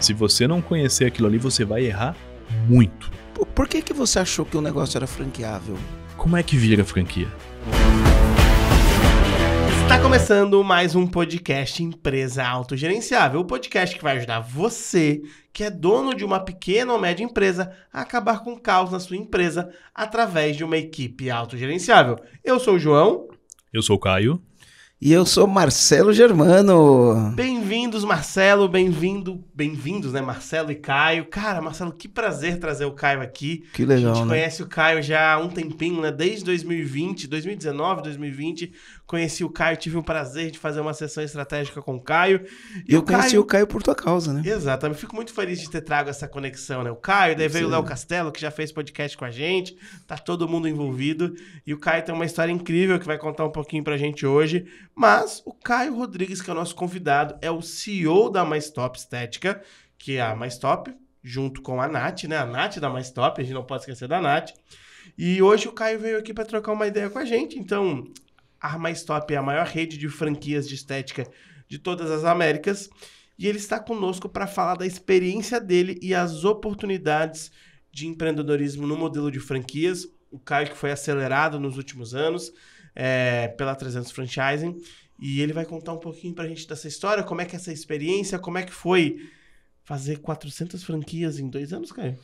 Se você não conhecer aquilo ali, você vai errar muito. Por, por que, que você achou que o negócio era franqueável? Como é que vira franquia? Está começando mais um podcast Empresa Autogerenciável, o podcast que vai ajudar você, que é dono de uma pequena ou média empresa, a acabar com o caos na sua empresa através de uma equipe autogerenciável. Eu sou o João. Eu sou o Caio. E eu sou Marcelo Germano. Bem-vindos, Marcelo, bem-vindo, bem-vindos, né? Marcelo e Caio. Cara, Marcelo, que prazer trazer o Caio aqui. Que legal. A gente né? conhece o Caio já há um tempinho, né? Desde 2020, 2019, 2020. Conheci o Caio, tive o prazer de fazer uma sessão estratégica com o Caio. E eu o Caio... conheci o Caio por tua causa, né? Exatamente. Fico muito feliz de ter trago essa conexão, né? O Caio, daí veio Sim. o Léo Castelo, que já fez podcast com a gente. Tá todo mundo envolvido. E o Caio tem uma história incrível que vai contar um pouquinho pra gente hoje. Mas o Caio Rodrigues, que é o nosso convidado, é o CEO da Mais Top Estética que é a mais top, junto com a Nath, né? A Nath da mais top, a gente não pode esquecer da Nath. E hoje o Caio veio aqui para trocar uma ideia com a gente. Então, a Mais Top é a maior rede de franquias de estética de todas as Américas. E ele está conosco para falar da experiência dele e as oportunidades de empreendedorismo no modelo de franquias. O Caio que foi acelerado nos últimos anos é, pela 300 Franchising. E ele vai contar um pouquinho para a gente dessa história, como é que é essa experiência, como é que foi fazer 400 franquias em dois anos, Caio?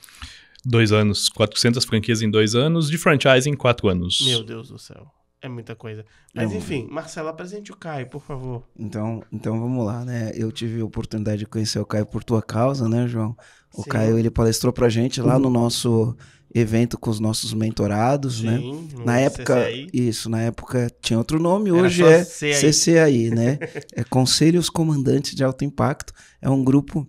Dois anos. 400 franquias em dois anos, de franchise em quatro anos. Meu Deus do céu. É muita coisa. Mas Não. enfim, Marcelo, apresente o Caio, por favor. Então, então vamos lá, né? Eu tive a oportunidade de conhecer o Caio por tua causa, né, João? O Sim. Caio, ele palestrou pra gente lá uhum. no nosso evento com os nossos mentorados, né? Sim, né? Na época, isso, na época tinha outro nome, hoje é CCAI, CCAI né? é Conselhos Comandantes de Alto Impacto, é um grupo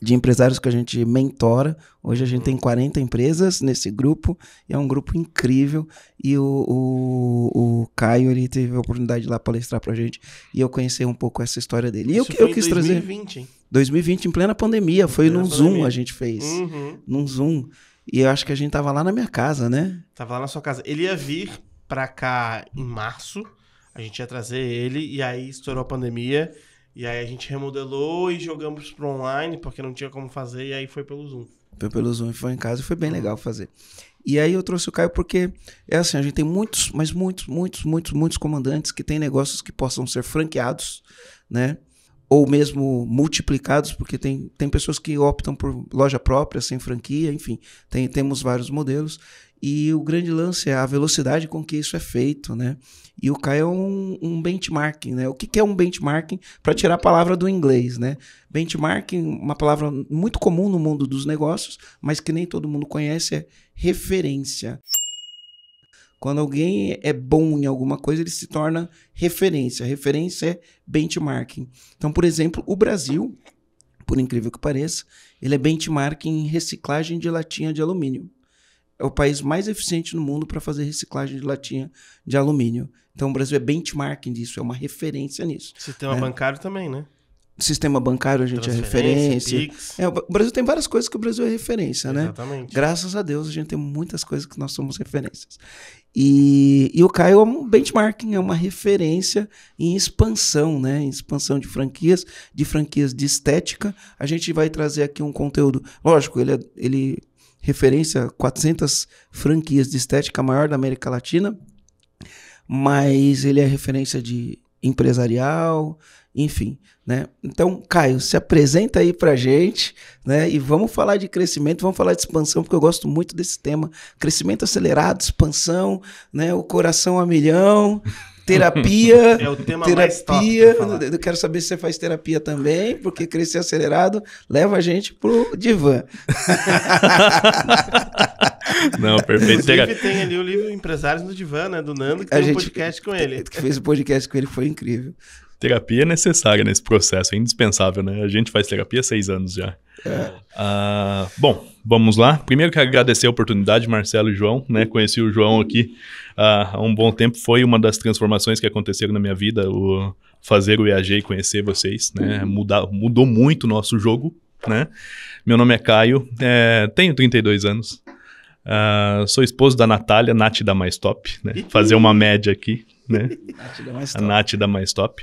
de empresários que a gente mentora. Hoje a gente tem 40 uhum. empresas nesse grupo e é um grupo incrível. E o, o, o Caio ele teve a oportunidade de lá palestrar pra gente e eu conhecer um pouco essa história dele. E Isso eu, foi eu quis 2020, trazer. Hein? 2020, em plena pandemia, em foi plena num pandemia. Zoom a gente fez. Uhum. Num Zoom. E eu acho que a gente tava lá na minha casa, né? Tava lá na sua casa. Ele ia vir pra cá em março. A gente ia trazer ele e aí estourou a pandemia. E aí a gente remodelou e jogamos pro online, porque não tinha como fazer, e aí foi pelo Zoom. Foi pelo Zoom, foi em casa e foi bem legal fazer. E aí eu trouxe o Caio porque é assim, a gente tem muitos, mas muitos, muitos, muitos, muitos comandantes que têm negócios que possam ser franqueados, né? Ou mesmo multiplicados, porque tem, tem pessoas que optam por loja própria, sem franquia, enfim, tem, temos vários modelos. E o grande lance é a velocidade com que isso é feito, né? E o Caio é um, um benchmarking, né? O que, que é um benchmarking? Para tirar a palavra do inglês, né? Benchmarking, uma palavra muito comum no mundo dos negócios, mas que nem todo mundo conhece, é referência. Quando alguém é bom em alguma coisa, ele se torna referência. Referência é benchmarking. Então, por exemplo, o Brasil, por incrível que pareça, ele é benchmarking em reciclagem de latinha de alumínio é o país mais eficiente no mundo para fazer reciclagem de latinha de alumínio. Então o Brasil é benchmarking disso, é uma referência nisso. Sistema né? bancário também, né? Sistema bancário a gente é referência. É, o Brasil tem várias coisas que o Brasil é referência, Exatamente. né? Exatamente. Graças a Deus a gente tem muitas coisas que nós somos referências. E, e o Caio é um benchmarking, é uma referência em expansão, né? Em expansão de franquias, de franquias de estética. A gente vai trazer aqui um conteúdo. Lógico, ele, é, ele referência, 400 franquias de estética maior da América Latina, mas ele é referência de empresarial, enfim, né? Então, Caio, se apresenta aí pra gente, né? E vamos falar de crescimento, vamos falar de expansão, porque eu gosto muito desse tema. Crescimento acelerado, expansão, né? O coração a milhão terapia. É o tema terapia. Eu quero saber se você faz terapia também, porque crescer acelerado leva a gente pro divã. não, perfeito. Inclusive, tem ali o livro Empresários no Divã, né? Do Nando, que a gente, um podcast com ele. Que fez o um podcast com ele, foi incrível. Terapia é necessária nesse processo, é indispensável, né? A gente faz terapia há seis anos já. É. Ah, bom, Vamos lá. Primeiro que agradecer a oportunidade, Marcelo e João, né? Conheci o João aqui uh, há um bom tempo. Foi uma das transformações que aconteceram na minha vida, o fazer o EAG e conhecer vocês, né? Uhum. Mudar, mudou muito o nosso jogo, né? Meu nome é Caio, é, tenho 32 anos. Uh, sou esposo da Natália, Nath da Mais Top, né? Fazer uma média aqui, né? a Nath da Mais Top.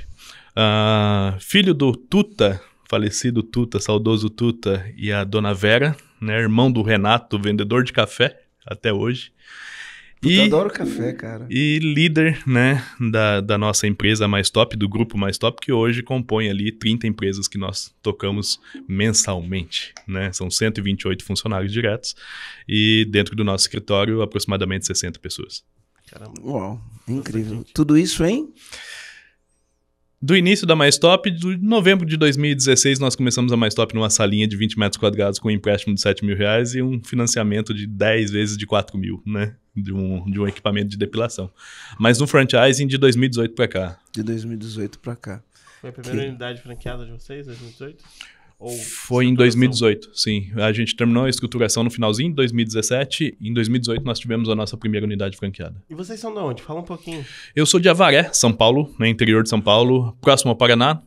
Uh, filho do Tuta, falecido Tuta, saudoso Tuta, e a Dona Vera, né? Irmão do Renato, vendedor de café até hoje. Puta, e, adoro café, cara. E líder, né, da, da nossa empresa mais top, do grupo mais top, que hoje compõe ali 30 empresas que nós tocamos mensalmente, né? São 128 funcionários diretos e dentro do nosso escritório aproximadamente 60 pessoas. Caramba. Uau, incrível. Tudo isso, hein? do início da Mais Top, de novembro de 2016, nós começamos a Mais Top numa salinha de 20 metros quadrados com um empréstimo de 7 mil reais e um financiamento de 10 vezes de 4 mil, né? De um, de um equipamento de depilação. Mas no franchising de 2018 para cá. De 2018 para cá. Foi a primeira que... unidade franqueada de vocês, 2018? Ou Foi em 2018, sim. A gente terminou a esculturação no finalzinho de 2017. Em 2018, nós tivemos a nossa primeira unidade franqueada. E vocês são de onde? Fala um pouquinho. Eu sou de Avaré, São Paulo, no né, interior de São Paulo, próximo ao Paraná.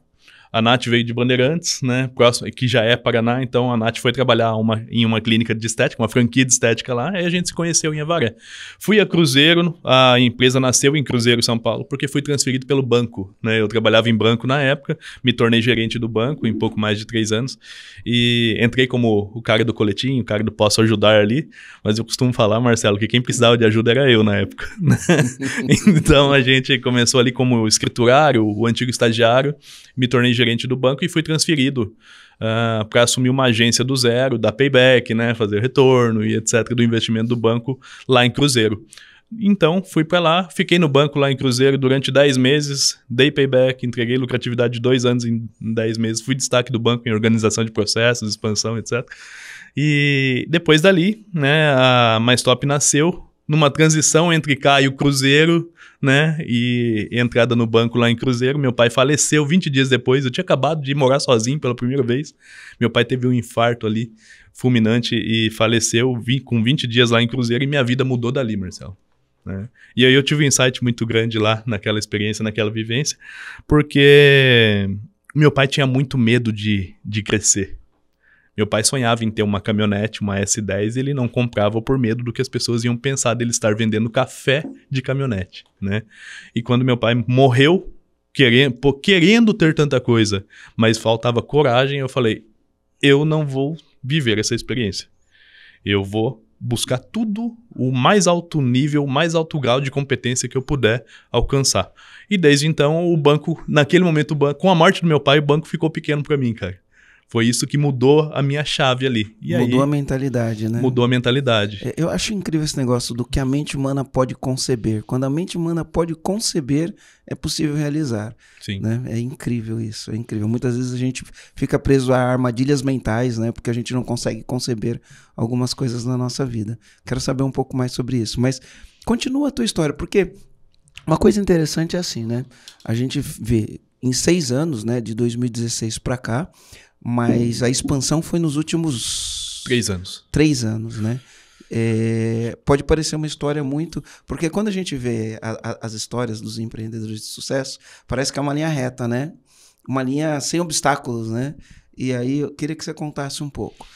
A Nath veio de Bandeirantes, né? Próximo, que já é Paraná, então a Nath foi trabalhar uma, em uma clínica de estética, uma franquia de estética lá, e a gente se conheceu em Avaré. Fui a Cruzeiro, a empresa nasceu em Cruzeiro, São Paulo, porque fui transferido pelo banco, né? Eu trabalhava em banco na época, me tornei gerente do banco em pouco mais de três anos, e entrei como o cara do coletinho, o cara do posso ajudar ali, mas eu costumo falar, Marcelo, que quem precisava de ajuda era eu na época, né. Então a gente começou ali como escriturário, o antigo estagiário, me tornei gerente do banco e fui transferido uh, ah, para assumir uma agência do zero, dar payback, né, fazer retorno e etc. do investimento do banco lá em Cruzeiro. Então, fui para lá, fiquei no banco lá em Cruzeiro durante 10 meses, dei payback, entreguei lucratividade de dois anos em 10 meses, fui destaque do banco em organização de processos, expansão, etc. E depois dali, né, a MyStop nasceu, numa transição entre cá e o Cruzeiro, né? E entrada no banco lá em Cruzeiro. Meu pai faleceu 20 dias depois. Eu tinha acabado de morar sozinho pela primeira vez. Meu pai teve um infarto ali, fulminante, e faleceu com 20 dias lá em Cruzeiro. E minha vida mudou dali, Marcelo. Né? E aí eu tive um insight muito grande lá naquela experiência, naquela vivência, porque meu pai tinha muito medo de, de crescer. Meu pai sonhava em ter uma caminhonete, uma S10, e ele não comprava por medo do que as pessoas iam pensar dele estar vendendo café de caminhonete, né? E quando meu pai morreu, querendo, querendo ter tanta coisa, mas faltava coragem, eu falei: eu não vou viver essa experiência. Eu vou buscar tudo o mais alto nível, o mais alto grau de competência que eu puder alcançar. E desde então, o banco, naquele momento, banco, com a morte do meu pai, o banco ficou pequeno para mim, cara. Foi isso que mudou a minha chave ali. E mudou aí, a mentalidade, né? Mudou a mentalidade. É, eu acho incrível esse negócio do que a mente humana pode conceber. Quando a mente humana pode conceber, é possível realizar. Sim. Né? É incrível isso, é incrível. Muitas vezes a gente fica preso a armadilhas mentais, né? Porque a gente não consegue conceber algumas coisas na nossa vida. Quero saber um pouco mais sobre isso. Mas continua a tua história, porque uma coisa interessante é assim, né? A gente vê em seis anos, né, de 2016 para cá, mas a expansão foi nos últimos três anos. Três anos, né? É, pode parecer uma história muito. Porque quando a gente vê a, a, as histórias dos empreendedores de sucesso, parece que é uma linha reta, né? Uma linha sem obstáculos, né? E aí eu queria que você contasse um pouco.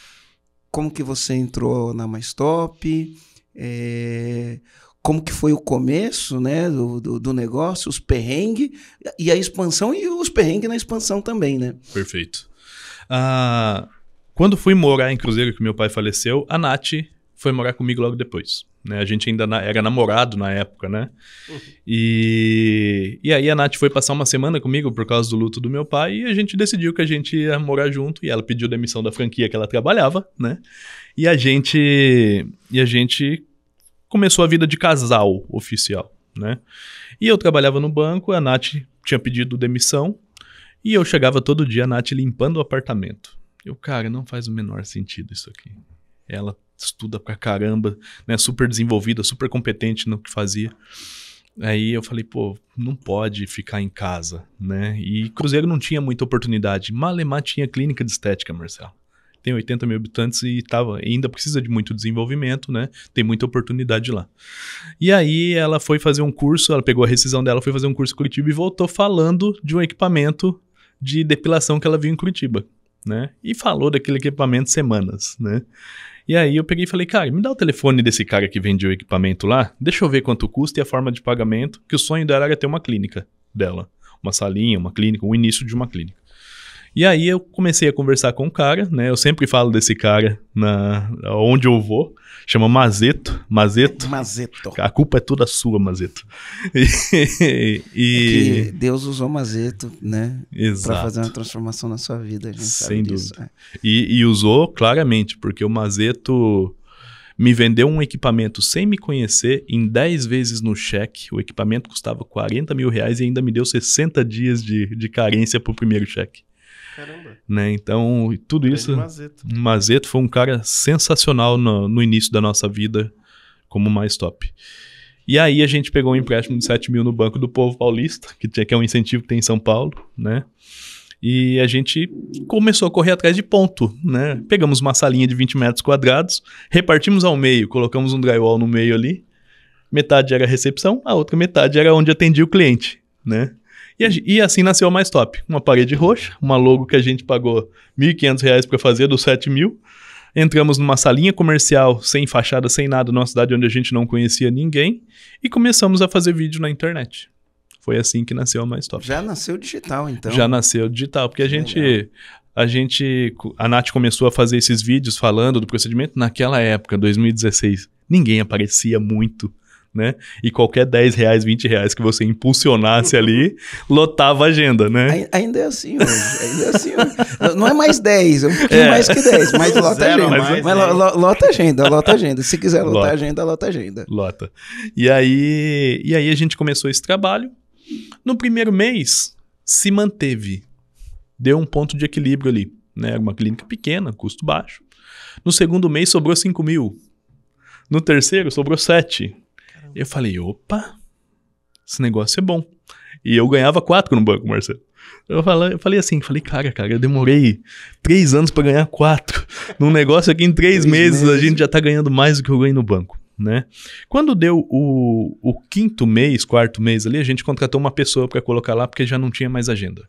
Como que você entrou na MyStop? É, como que foi o começo né, do, do, do negócio, os perrengues e a expansão e os perrengues na expansão também, né? Perfeito. Ah, quando fui morar em Cruzeiro, que meu pai faleceu, a Nath foi morar comigo logo depois. Né? A gente ainda na, era namorado na época, né? Uhum. E, e aí a Nath foi passar uma semana comigo por causa do luto do meu pai e a gente decidiu que a gente ia morar junto e ela pediu demissão da franquia que ela trabalhava, né? E a gente, e a gente começou a vida de casal oficial, né? E eu trabalhava no banco, a Nath tinha pedido demissão e eu chegava todo dia, a Nath limpando o apartamento. Eu, cara, não faz o menor sentido isso aqui. Ela estuda pra caramba, né? Super desenvolvida, super competente no que fazia. Aí eu falei, pô, não pode ficar em casa, né? E Cruzeiro não tinha muita oportunidade. Malemar tinha clínica de estética, Marcelo. Tem 80 mil habitantes e tava, ainda precisa de muito desenvolvimento, né? Tem muita oportunidade lá. E aí ela foi fazer um curso, ela pegou a rescisão dela, foi fazer um curso coletivo e voltou falando de um equipamento de depilação que ela viu em Curitiba, né? E falou daquele equipamento semanas, né? E aí eu peguei e falei, cara, me dá o telefone desse cara que vendeu o equipamento lá, deixa eu ver quanto custa e a forma de pagamento, que o sonho dela era ter uma clínica dela. Uma salinha, uma clínica, o início de uma clínica. E aí eu comecei a conversar com um cara, né? Eu sempre falo desse cara na onde eu vou. Chama Mazeto. Mazeto. Mazeto. A culpa é toda sua, Mazeto. E, e... É Deus usou Mazeto, né? Exato. Pra fazer uma transformação na sua vida. Sem dúvida. É. E, e usou claramente, porque o Mazeto me vendeu um equipamento sem me conhecer em 10 vezes no cheque. O equipamento custava 40 mil reais e ainda me deu 60 dias de, de carência para o primeiro cheque. Caramba. Né? Então, tudo isso. Mazeto. Mazeto foi um cara sensacional no, no início da nossa vida como mais top. E aí a gente pegou um empréstimo de 7 mil no Banco do Povo Paulista, que, tinha, que é um incentivo que tem em São Paulo, né? E a gente começou a correr atrás de ponto, né? Pegamos uma salinha de 20 metros quadrados, repartimos ao meio, colocamos um drywall no meio ali. Metade era recepção, a outra metade era onde atendia o cliente, né? E, e assim nasceu a Mais Top. Uma parede roxa, uma logo que a gente pagou R$ 1.500 para fazer, dos 7 mil. Entramos numa salinha comercial, sem fachada, sem nada, numa cidade onde a gente não conhecia ninguém. E começamos a fazer vídeo na internet. Foi assim que nasceu a Mais Top. Já nasceu digital, então. Já nasceu digital, porque a gente... a gente, a Nath começou a fazer esses vídeos falando do procedimento naquela época, 2016. Ninguém aparecia muito né? E qualquer 10 reais, 20 reais que você impulsionasse ali, lotava a agenda, né? Ainda é assim hoje. Ainda é assim hoje. Não é mais 10, é um pouquinho é. mais que 10, mas lota Zero, agenda. Mais, mas lota agenda, lota agenda. Se quiser lotar lota. agenda, lota agenda. Lota. E aí, e aí a gente começou esse trabalho. No primeiro mês, se manteve. Deu um ponto de equilíbrio ali. Né? Uma clínica pequena, custo baixo. No segundo mês sobrou 5 mil. No terceiro sobrou 7. Eu falei, opa, esse negócio é bom. E eu ganhava quatro no banco, Marcelo. Eu falei, eu falei assim, falei, cara, cara, eu demorei três anos para ganhar quatro. Num negócio aqui em três, três meses, meses, a gente já tá ganhando mais do que eu ganho no banco, né? Quando deu o, o quinto mês, quarto mês ali, a gente contratou uma pessoa para colocar lá porque já não tinha mais agenda.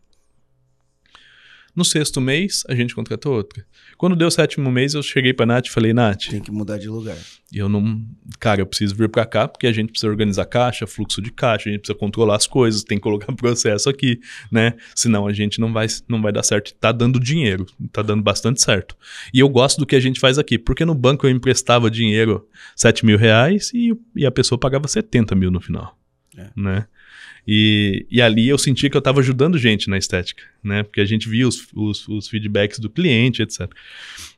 No sexto mês, a gente contratou outra. Quando deu o sétimo mês, eu cheguei pra Nath e falei, Nath. Tem que mudar de lugar. E eu não. Cara, eu preciso vir pra cá, porque a gente precisa organizar caixa, fluxo de caixa, a gente precisa controlar as coisas, tem que colocar processo aqui, né? Senão a gente não vai, não vai dar certo. Tá dando dinheiro, tá dando bastante certo. E eu gosto do que a gente faz aqui, porque no banco eu emprestava dinheiro, 7 mil reais, e, e a pessoa pagava 70 mil no final. É. Né? E, e ali eu sentia que eu estava ajudando gente na estética, né? Porque a gente via os, os, os, feedbacks do cliente, etc.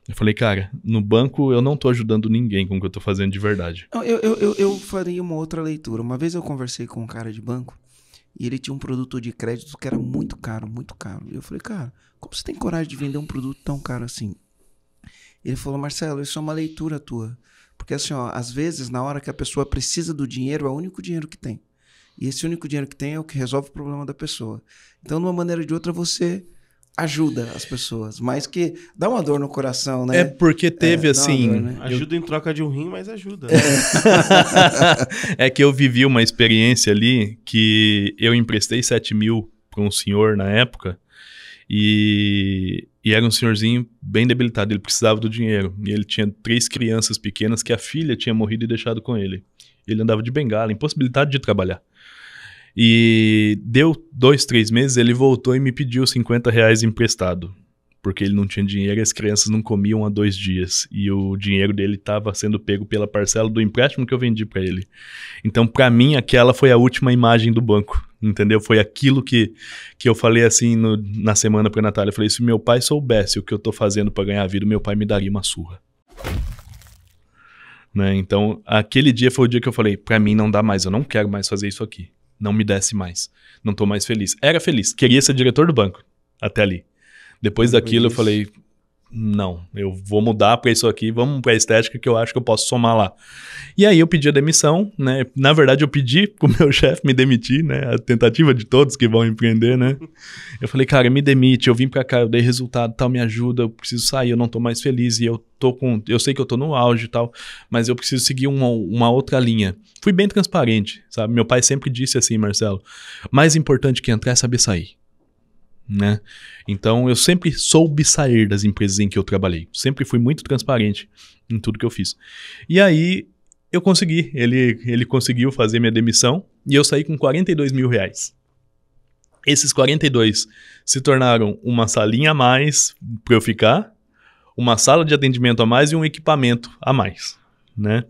Eu falei, cara, no banco eu não estou ajudando ninguém com o que eu estou fazendo de verdade. Eu, eu, eu, eu faria uma outra leitura. Uma vez eu conversei com um cara de banco e ele tinha um produto de crédito que era muito caro, muito caro. E eu falei, cara, como você tem coragem de vender um produto tão caro assim? Ele falou, Marcelo, isso é uma leitura tua. Porque assim, ó, às vezes, na hora que a pessoa precisa do dinheiro, é o único dinheiro que tem. E esse único dinheiro que tem é o que resolve o problema da pessoa. Então, de uma maneira ou de outra, você ajuda as pessoas, mas que dá uma dor no coração, né? É porque teve é, assim. Dor, né? Ajuda eu... em troca de um rim, mas ajuda. Né? É. é que eu vivi uma experiência ali que eu emprestei 7 mil para um senhor na época. E, e, era um senhorzinho bem debilitado, ele precisava do dinheiro. E ele tinha três crianças pequenas que a filha tinha morrido e deixado com ele. Ele andava de bengala, impossibilidade de trabalhar. E deu dois, três meses, ele voltou e me pediu 50 reais emprestado. Porque ele não tinha dinheiro, as crianças não comiam há dois dias. E o dinheiro dele estava sendo pego pela parcela do empréstimo que eu vendi para ele. Então, para mim, aquela foi a última imagem do banco entendeu? Foi aquilo que, que eu falei assim no, na semana para Natália. Eu falei: se meu pai soubesse o que eu estou fazendo para ganhar a vida, meu pai me daria uma surra. Né? Então, aquele dia foi o dia que eu falei: para mim não dá mais, eu não quero mais fazer isso aqui não me desce mais. Não tô mais feliz. Era feliz, queria ser diretor do banco até ali. Depois daquilo eu falei, não, eu vou mudar para isso aqui, vamos para a estética que eu acho que eu posso somar lá. E aí eu pedi a demissão, né? Na verdade eu pedi pro meu chefe me demitir, né? A tentativa de todos que vão empreender, né? Eu falei, cara, me demite, eu vim para cá, eu dei resultado, tal, me ajuda, eu preciso sair, eu não tô mais feliz e eu tô com, eu sei que eu tô no auge e tal, mas eu preciso seguir uma, uma outra linha. Fui bem transparente, sabe? Meu pai sempre disse assim, Marcelo, mais importante que entrar é saber sair né? Então eu sempre soube sair das empresas em que eu trabalhei. Sempre fui muito transparente em tudo que eu fiz. E aí eu consegui. Ele, ele conseguiu fazer minha demissão e eu saí com 42 mil reais. Esses 42 se tornaram uma salinha a mais para eu ficar, uma sala de atendimento a mais e um equipamento a mais, né?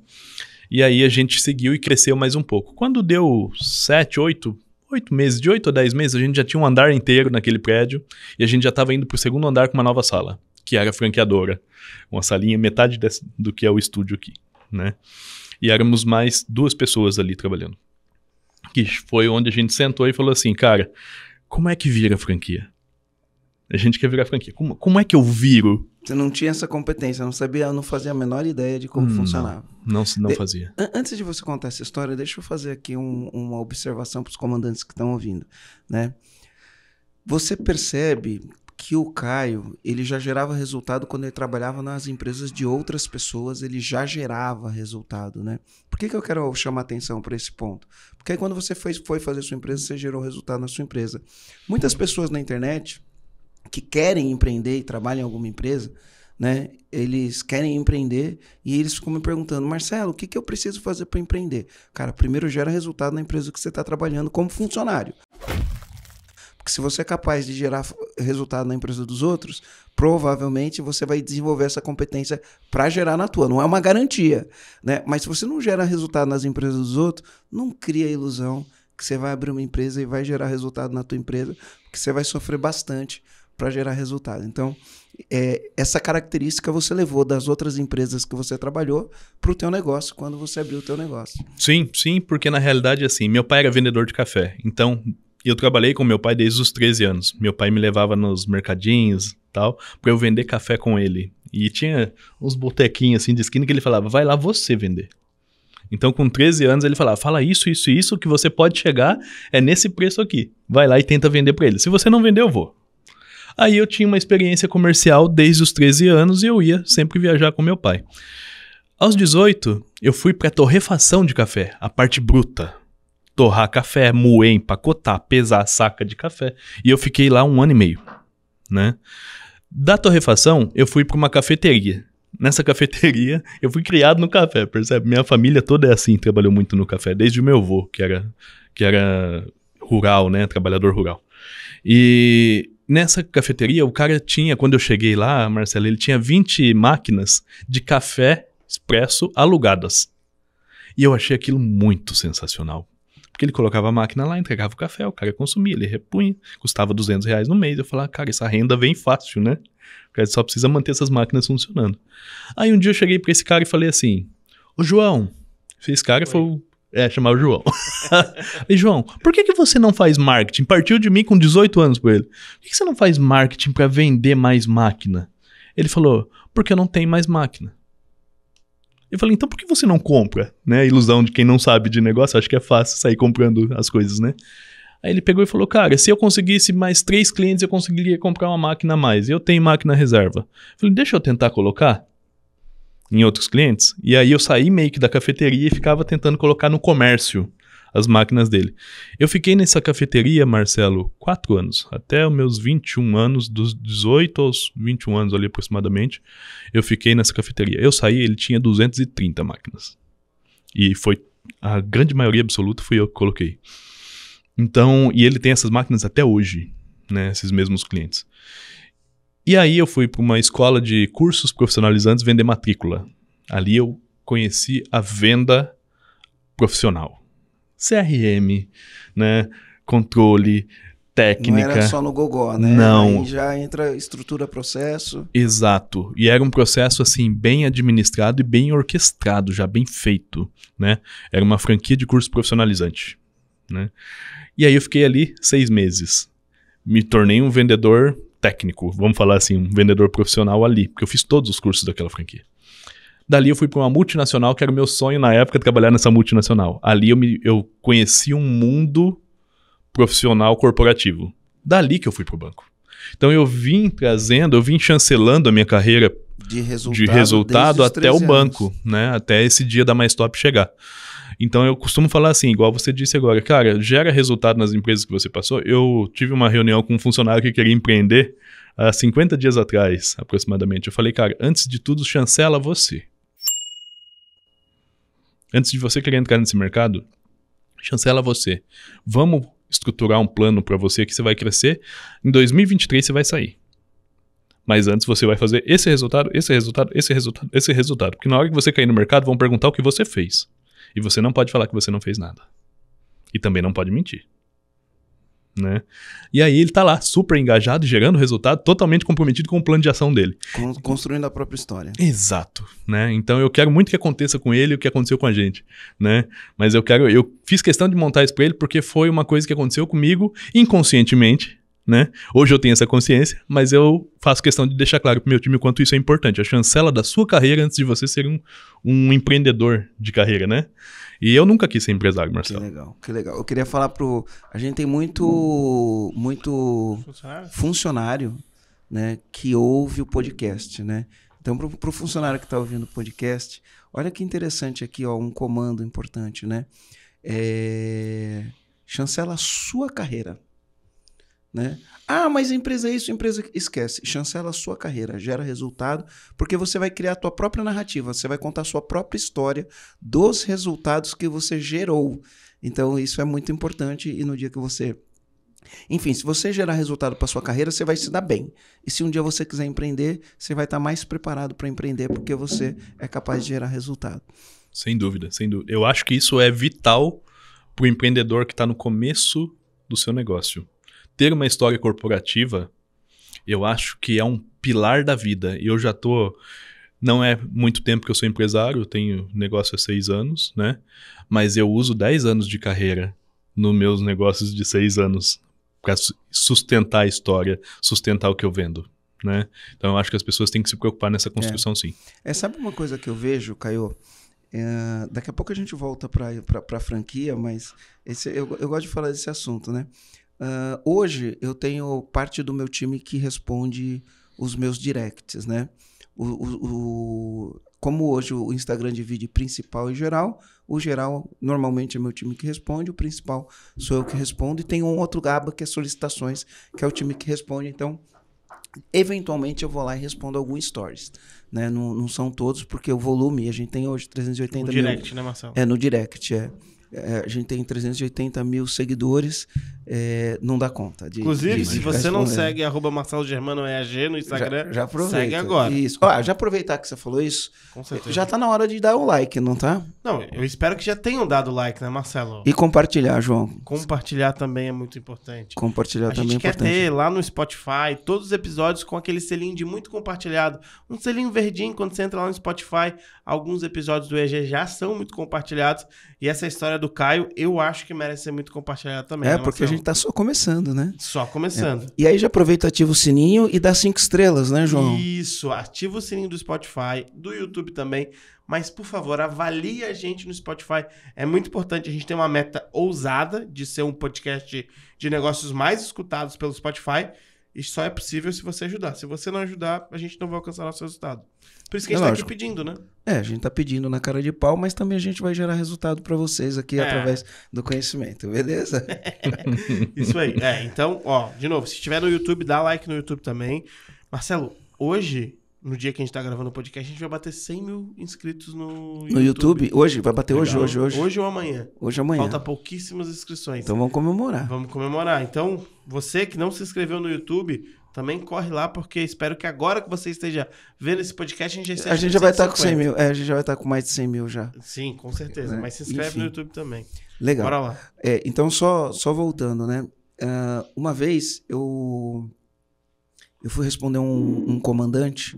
E aí a gente seguiu e cresceu mais um pouco. Quando deu 7, 8, oito meses, de oito a dez meses, a gente já tinha um andar inteiro naquele prédio e a gente já estava indo para o segundo andar com uma nova sala, que era franqueadora. Uma salinha metade desse, do que é o estúdio aqui, né? E éramos mais duas pessoas ali trabalhando. Que foi onde a gente sentou e falou assim, cara, como é que vira franquia? A gente quer virar franquia. Como, como é que eu viro você não tinha essa competência, não sabia, não fazia a menor ideia de como hum, funcionava. Não, não, não fazia. De, antes de você contar essa história, deixa eu fazer aqui um, uma observação para os comandantes que estão ouvindo, né? Você percebe que o Caio, ele já gerava resultado quando ele trabalhava nas empresas de outras pessoas, ele já gerava resultado, né? Por que, que eu quero chamar atenção para esse ponto? Porque aí quando você foi fazer sua empresa, você gerou resultado na sua empresa. Muitas pessoas na internet que querem empreender e trabalham em alguma empresa, né? Eles querem empreender e eles ficam me perguntando, Marcelo, o que, que eu preciso fazer para empreender? Cara, primeiro gera resultado na empresa que você está trabalhando como funcionário. Porque se você é capaz de gerar resultado na empresa dos outros, provavelmente você vai desenvolver essa competência para gerar na tua. Não é uma garantia, né? Mas se você não gera resultado nas empresas dos outros, não cria a ilusão que você vai abrir uma empresa e vai gerar resultado na tua empresa, porque você vai sofrer bastante para gerar resultado. Então, é, essa característica você levou das outras empresas que você trabalhou para o teu negócio quando você abriu o teu negócio. Sim, sim, porque na realidade assim, meu pai era vendedor de café, então eu trabalhei com meu pai desde os 13 anos. Meu pai me levava nos mercadinhos tal para eu vender café com ele. E tinha uns botequinhos assim de esquina que ele falava, vai lá você vender. Então, com 13 anos, ele falava: fala isso, isso, isso, que você pode chegar, é nesse preço aqui. Vai lá e tenta vender para ele. Se você não vender, eu vou. Aí eu tinha uma experiência comercial desde os 13 anos e eu ia sempre viajar com meu pai. Aos 18, eu fui para torrefação de café, a parte bruta. Torrar café, moer, empacotar, pesar a saca de café. E eu fiquei lá um ano e meio, né? Da torrefação, eu fui para uma cafeteria. Nessa cafeteria, eu fui criado no café, percebe? Minha família toda é assim, trabalhou muito no café, desde o meu avô, que era, que era rural, né? Trabalhador rural. E nessa cafeteria, o cara tinha, quando eu cheguei lá, Marcelo, ele tinha 20 máquinas de café expresso alugadas. E eu achei aquilo muito sensacional. Porque ele colocava a máquina lá, entregava o café, o cara consumia, ele repunha, custava 200 reais no mês. Eu falava, cara, essa renda vem fácil, né? O cara só precisa manter essas máquinas funcionando. Aí um dia eu cheguei para esse cara e falei assim: Ô João, esse cara Oi. foi é, chamar o João. e João, por que, que você não faz marketing? Partiu de mim com 18 anos com ele. Por que, que você não faz marketing para vender mais máquina? Ele falou, porque eu não tenho mais máquina. Eu falei, então por que você não compra? Né? ilusão de quem não sabe de negócio, acho que é fácil sair comprando as coisas, né? Aí ele pegou e falou, cara, se eu conseguisse mais três clientes, eu conseguiria comprar uma máquina a mais. Eu tenho máquina reserva. Eu falei, deixa eu tentar colocar em outros clientes. E aí eu saí meio que da cafeteria e ficava tentando colocar no comércio as máquinas dele. Eu fiquei nessa cafeteria, Marcelo, quatro anos, até os meus 21 anos, dos 18 aos 21 anos ali aproximadamente, eu fiquei nessa cafeteria. Eu saí, ele tinha 230 máquinas. E foi a grande maioria absoluta fui eu que coloquei. Então, e ele tem essas máquinas até hoje, né, esses mesmos clientes. E aí eu fui para uma escola de cursos profissionalizantes vender matrícula. Ali eu conheci a venda profissional. CRM, né? Controle, técnica. Não era só no gogó, né? Não. Aí já entra estrutura, processo. Exato. E era um processo assim bem administrado e bem orquestrado, já bem feito, né? Era uma franquia de curso profissionalizante, né? E aí eu fiquei ali seis meses. Me tornei um vendedor técnico, vamos falar assim, um vendedor profissional ali, porque eu fiz todos os cursos daquela franquia. Dali eu fui para uma multinacional, que era o meu sonho na época trabalhar nessa multinacional. Ali eu, me, eu conheci um mundo profissional corporativo. Dali que eu fui para o banco. Então eu vim trazendo, eu vim chancelando a minha carreira de resultado, de resultado até o banco, né? Até esse dia da Mais Top chegar. Então eu costumo falar assim, igual você disse agora, cara, gera resultado nas empresas que você passou. Eu tive uma reunião com um funcionário que queria empreender há 50 dias atrás, aproximadamente. Eu falei, cara, antes de tudo, chancela você. Antes de você querer entrar nesse mercado, chancela você. Vamos estruturar um plano para você que você vai crescer. Em 2023 você vai sair. Mas antes você vai fazer esse resultado, esse resultado, esse resultado, esse resultado. Porque na hora que você cair no mercado, vão perguntar o que você fez. E você não pode falar que você não fez nada. E também não pode mentir. Né? E aí ele tá lá, super engajado, gerando resultado, totalmente comprometido com o plano de ação dele. Construindo a própria história. Exato, né? Então eu quero muito que aconteça com ele o que aconteceu com a gente, né? Mas eu quero, eu fiz questão de montar isso para ele porque foi uma coisa que aconteceu comigo inconscientemente, né? Hoje eu tenho essa consciência, mas eu faço questão de deixar claro para o meu time o quanto isso é importante. A chancela da sua carreira antes de você ser um, um empreendedor de carreira, né? E eu nunca quis ser empresário, Marcelo. Que legal, que legal. Eu queria falar pro. A gente tem muito, muito funcionário, funcionário né, que ouve o podcast, né? Então, para o funcionário que está ouvindo o podcast, olha que interessante aqui, ó, um comando importante, né? É... Chancela a sua carreira. Né? Ah, mas a empresa é isso, a empresa esquece, chancela a sua carreira, gera resultado, porque você vai criar a tua própria narrativa, você vai contar a sua própria história dos resultados que você gerou. Então isso é muito importante e no dia que você enfim, se você gerar resultado para sua carreira, você vai se dar bem. E se um dia você quiser empreender, você vai estar tá mais preparado para empreender porque você é capaz de gerar resultado. Sem dúvida, sem dúvida. Eu acho que isso é vital para o empreendedor que está no começo do seu negócio ter uma história corporativa, eu acho que é um pilar da vida. E eu já tô. Não é muito tempo que eu sou empresário, eu tenho negócio há seis anos, né? Mas eu uso dez anos de carreira nos meus negócios de seis anos para sustentar a história, sustentar o que eu vendo. Né? Então eu acho que as pessoas têm que se preocupar nessa construção, é. sim. É, sabe uma coisa que eu vejo, Caio? É, daqui a pouco a gente volta para a franquia, mas esse, eu, eu gosto de falar desse assunto, né? Uh, hoje eu tenho parte do meu time que responde os meus directs, né? O, o, o, como hoje o Instagram divide principal e geral, o geral normalmente é meu time que responde, o principal sou eu que respondo, e tem um outro gaba que é solicitações, que é o time que responde. Então, eventualmente eu vou lá e respondo alguns stories. Né? Não, não são todos, porque o volume a gente tem hoje 380 no mil. No direct, né, Marcelo? É, no direct, é. é. a gente tem 380 mil seguidores é, não dá conta. De, Inclusive, de, se você não segue arroba Marcelo Germano EAG é no Instagram, já, já segue agora. Isso. já aproveitar que você falou isso, já tá na hora de dar o um like, não tá? Não, eu espero que já tenham dado like, né, Marcelo? E compartilhar, João. Compartilhar também é muito importante. Compartilhar A também é importante. A gente quer ter lá no Spotify todos os episódios com aquele selinho de muito compartilhado. Um selinho verdinho, quando você entra lá no Spotify, alguns episódios do EG já são muito compartilhados. E essa história do Caio, eu acho que merece ser muito compartilhada também. É, né, porque a gente gente está só começando, né? Só começando. É. E aí já aproveita, ativa o sininho e dá cinco estrelas, né, João? Isso, ativa o sininho do Spotify, do YouTube também. Mas, por favor, avalie a gente no Spotify. É muito importante. A gente tem uma meta ousada de ser um podcast de negócios mais escutados pelo Spotify. E só é possível se você ajudar. Se você não ajudar, a gente não vai alcançar nosso resultado. Por isso que a gente é tá aqui pedindo, né? É, a gente tá pedindo na cara de pau, mas também a gente vai gerar resultado para vocês aqui é. através do conhecimento, beleza? isso aí. É, então, ó, de novo, se tiver no YouTube, dá like no YouTube também. Marcelo, hoje no dia que a gente tá gravando o podcast, a gente vai bater 100 mil inscritos no YouTube. No YouTube? Hoje? Vai bater Legal. hoje, hoje, hoje. Hoje ou amanhã? Hoje ou amanhã. Falta pouquíssimas inscrições. Então vamos comemorar. Vamos comemorar. Então, você que não se inscreveu no YouTube, também corre lá, porque espero que agora que você esteja vendo esse podcast, a gente já, a gente já vai estar tá com 100 mil. É, a gente já vai estar tá com mais de 100 mil já. Sim, com certeza. É, Mas se inscreve enfim. no YouTube também. Legal. Bora lá. É, então, só, só voltando, né? Uh, uma vez eu eu fui responder um, um comandante.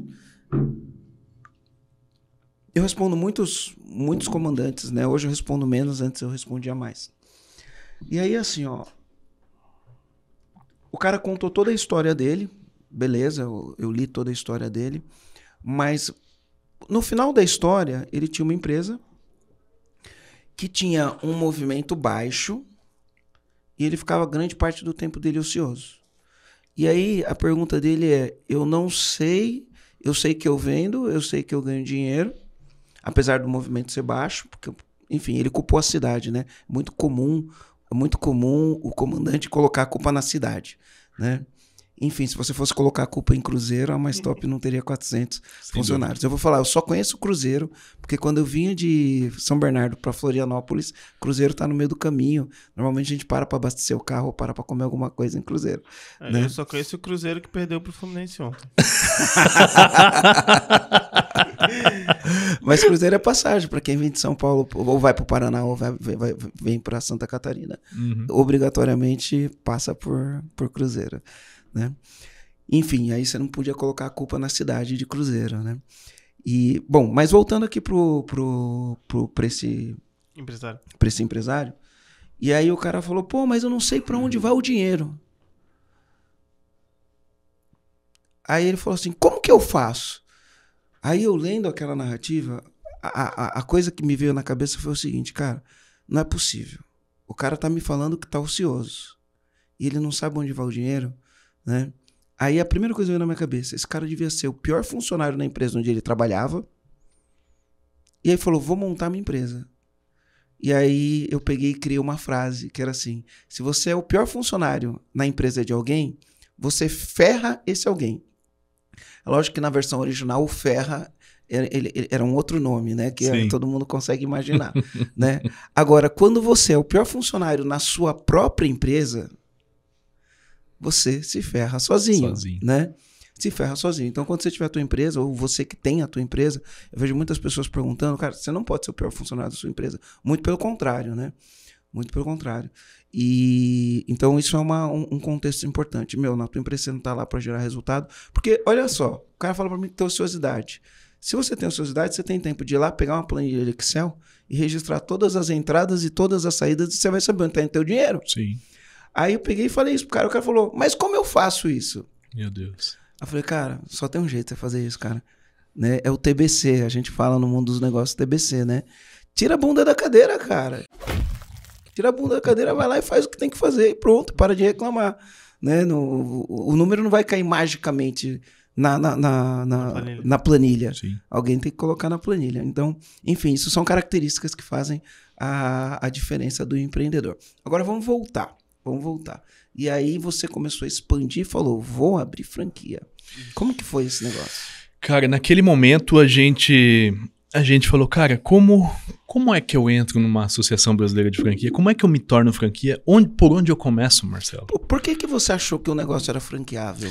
Eu respondo muitos, muitos comandantes, né? Hoje eu respondo menos, antes eu respondia mais. E aí, assim, ó. O cara contou toda a história dele, beleza, eu, eu li toda a história dele, mas no final da história, ele tinha uma empresa que tinha um movimento baixo e ele ficava grande parte do tempo dele ocioso. E aí a pergunta dele é: eu não sei, eu sei que eu vendo, eu sei que eu ganho dinheiro, apesar do movimento ser baixo, porque, enfim, ele culpou a cidade, né? Muito comum, é muito comum o comandante colocar a culpa na cidade, né? Enfim, se você fosse colocar a culpa em Cruzeiro, a Mais uhum. Top não teria 400 funcionários. Eu vou falar, eu só conheço o Cruzeiro, porque quando eu vinha de São Bernardo para Florianópolis, Cruzeiro está no meio do caminho. Normalmente a gente para para abastecer o carro ou para para comer alguma coisa em Cruzeiro. É, né? Eu só conheço o Cruzeiro que perdeu pro Fluminense ontem. Mas Cruzeiro é passagem para quem vem de São Paulo, ou vai para o Paraná, ou vai, vai vem para Santa Catarina. Uhum. Obrigatoriamente passa por, por Cruzeiro né? Enfim, aí você não podia colocar a culpa na cidade de Cruzeiro, né? E, bom, mas voltando aqui pro, pro, pro, esse... Empresário. Pra esse empresário. E aí o cara falou, pô, mas eu não sei para onde vai o dinheiro. Aí ele falou assim, como que eu faço? Aí eu lendo aquela narrativa, a, a, a coisa que me veio na cabeça foi o seguinte, cara, não é possível. O cara tá me falando que tá ocioso. E ele não sabe onde vai o dinheiro né? Aí a primeira coisa que veio na minha cabeça, esse cara devia ser o pior funcionário na empresa onde ele trabalhava. E aí falou, vou montar minha empresa. E aí eu peguei e criei uma frase que era assim: se você é o pior funcionário na empresa de alguém, você ferra esse alguém. É lógico que na versão original o ferra era, ele, era um outro nome, né? Que Sim. todo mundo consegue imaginar, né? Agora, quando você é o pior funcionário na sua própria empresa, você se ferra sozinho, sozinho. né? Se ferra sozinho. Então, quando você tiver a tua empresa, ou você que tem a tua empresa, eu vejo muitas pessoas perguntando, cara, você não pode ser o pior funcionário da sua empresa. Muito pelo contrário, né? Muito pelo contrário. E então isso é uma, um, um, contexto importante. Meu, na tua empresa você não está lá para gerar resultado. Porque, olha só, o cara fala para mim que tem ociosidade. Se você tem ociosidade, você tem tempo de ir lá pegar uma planilha de Excel e registrar todas as entradas e todas as saídas e você vai saber onde está o teu dinheiro. Sim. Aí eu peguei e falei isso pro cara. O cara falou, mas como eu faço isso? Meu Deus. Eu falei, cara, só tem um jeito de fazer isso, cara. Né? É o TBC. A gente fala no mundo dos negócios TBC, né? Tira a bunda da cadeira, cara. Tira a bunda da cadeira, vai lá e faz o que tem que fazer. E pronto, para de reclamar. Né? No, o, o número não vai cair magicamente na, na, na, na, planilha. Na planilha. Alguém tem que colocar na planilha. Então, enfim, isso são características que fazem a, a diferença do empreendedor. Agora vamos voltar vamos voltar. E aí você começou a expandir e falou, vou abrir franquia. Como que foi esse negócio? Cara, naquele momento a gente a gente falou, cara, como como é que eu entro numa associação brasileira de franquia? Como é que eu me torno franquia? Onde, por onde eu começo, Marcelo? Por, por que, que você achou que o negócio era franqueável?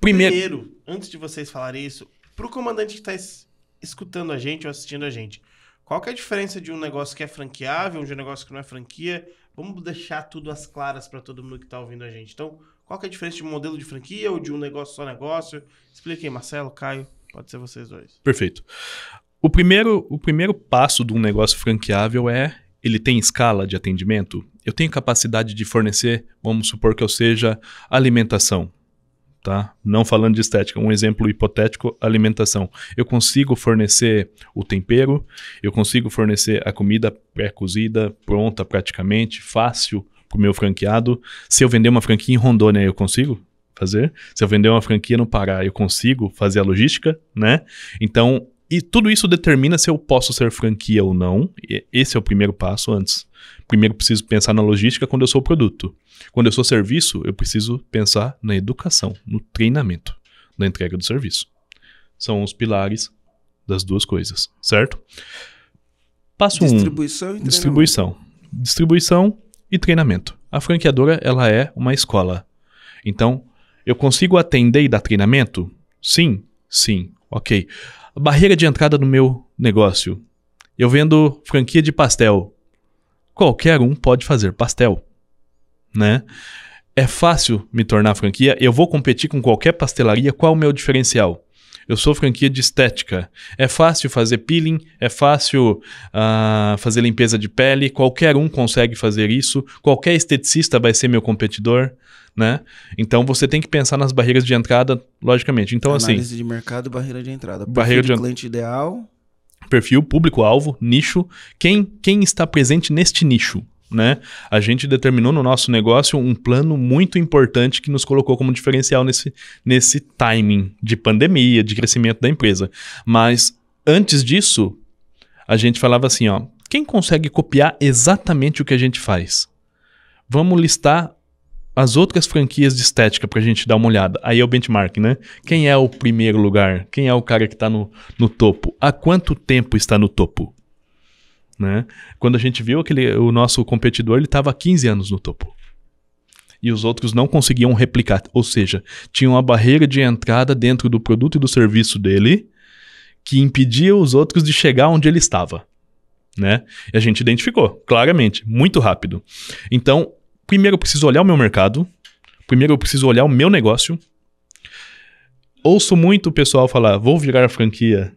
Primeiro, Primeiro antes de vocês falarem isso, para o comandante que está es escutando a gente ou assistindo a gente, qual que é a diferença de um negócio que é franqueável, de um negócio que não é franquia? Vamos deixar tudo às claras para todo mundo que está ouvindo a gente. Então, qual que é a diferença de um modelo de franquia ou de um negócio só negócio? Expliquem, Marcelo, Caio, pode ser vocês dois. Perfeito. O primeiro, o primeiro passo de um negócio franqueável é ele tem escala de atendimento? Eu tenho capacidade de fornecer, vamos supor que eu seja alimentação tá? Não falando de estética, um exemplo hipotético, alimentação. Eu consigo fornecer o tempero, eu consigo fornecer a comida pré-cozida, pronta praticamente, fácil para o meu franqueado. Se eu vender uma franquia em Rondônia, eu consigo? fazer. Se eu vender uma franquia no Pará, eu consigo fazer a logística, né? Então, e tudo isso determina se eu posso ser franquia ou não. Esse é o primeiro passo antes. Primeiro preciso pensar na logística quando eu sou produto. Quando eu sou serviço, eu preciso pensar na educação, no treinamento, na entrega do serviço. São os pilares das duas coisas, certo? Passo 1. Distribuição um, e Distribuição. Distribuição e treinamento. A franqueadora, ela é uma escola. Então, eu consigo atender e dar treinamento? Sim, sim, ok a barreira de entrada no meu negócio. Eu vendo franquia de pastel. Qualquer um pode fazer pastel, né? É fácil me tornar franquia. Eu vou competir com qualquer pastelaria. Qual o meu diferencial? Eu sou franquia de estética. É fácil fazer peeling, é fácil uh, fazer limpeza de pele. Qualquer um consegue fazer isso. Qualquer esteticista vai ser meu competidor né? Então você tem que pensar nas barreiras de entrada, logicamente. Então Análise assim. Análise de mercado, barreira de entrada. Barreira de cliente ideal. Perfil, público-alvo, nicho. Quem, quem está presente neste nicho? Né? A gente determinou no nosso negócio um plano muito importante que nos colocou como diferencial nesse, nesse timing de pandemia, de crescimento da empresa. Mas antes disso, a gente falava assim: ó, quem consegue copiar exatamente o que a gente faz? Vamos listar as outras franquias de estética pra gente dar uma olhada. Aí é o benchmark, né? Quem é o primeiro lugar? Quem é o cara que tá no, no topo? Há quanto tempo está no topo? Né? Quando a gente viu aquele, o nosso competidor, ele estava há 15 anos no topo. E os outros não conseguiam replicar. Ou seja, tinha uma barreira de entrada dentro do produto e do serviço dele que impedia os outros de chegar onde ele estava. Né? E a gente identificou, claramente, muito rápido. Então, primeiro eu preciso olhar o meu mercado, primeiro eu preciso olhar o meu negócio. Ouço muito o pessoal falar, vou virar a franquia,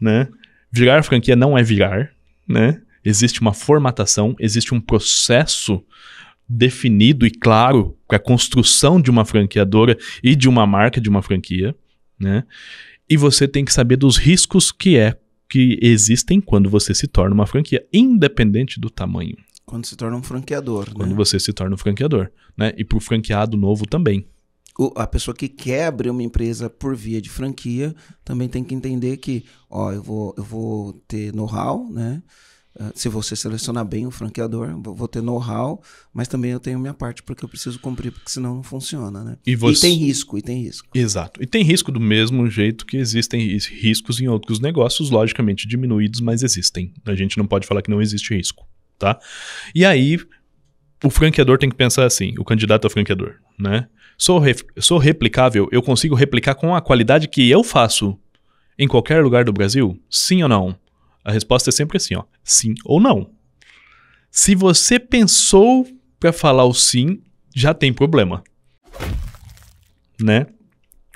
né? Virar franquia não é virar, né? Existe uma formatação, existe um processo definido e claro para a construção de uma franqueadora e de uma marca de uma franquia, né? E você tem que saber dos riscos que é que existem quando você se torna uma franquia, independente do tamanho. Quando se torna um franqueador. Né? Quando né? você se torna um franqueador. Né? E para o franqueado novo também. O, a pessoa que quer abrir uma empresa por via de franquia também tem que entender que, ó, eu vou, eu vou ter know-how, né? Ah, se você selecionar bem o franqueador, vou ter know-how, mas também eu tenho minha parte porque eu preciso cumprir, porque senão não funciona, né? E, você... e, tem risco, e tem risco. Exato. E tem risco do mesmo jeito que existem riscos em outros negócios, logicamente diminuídos, mas existem. A gente não pode falar que não existe risco tá? E aí, o franqueador tem que pensar assim, o candidato ao franqueador, né? Sou, ref, sou replicável, eu consigo replicar com a qualidade que eu faço em qualquer lugar do Brasil? Sim ou não? A resposta é sempre assim, ó. Sim ou não. Se você pensou para falar o sim, já tem problema. Né?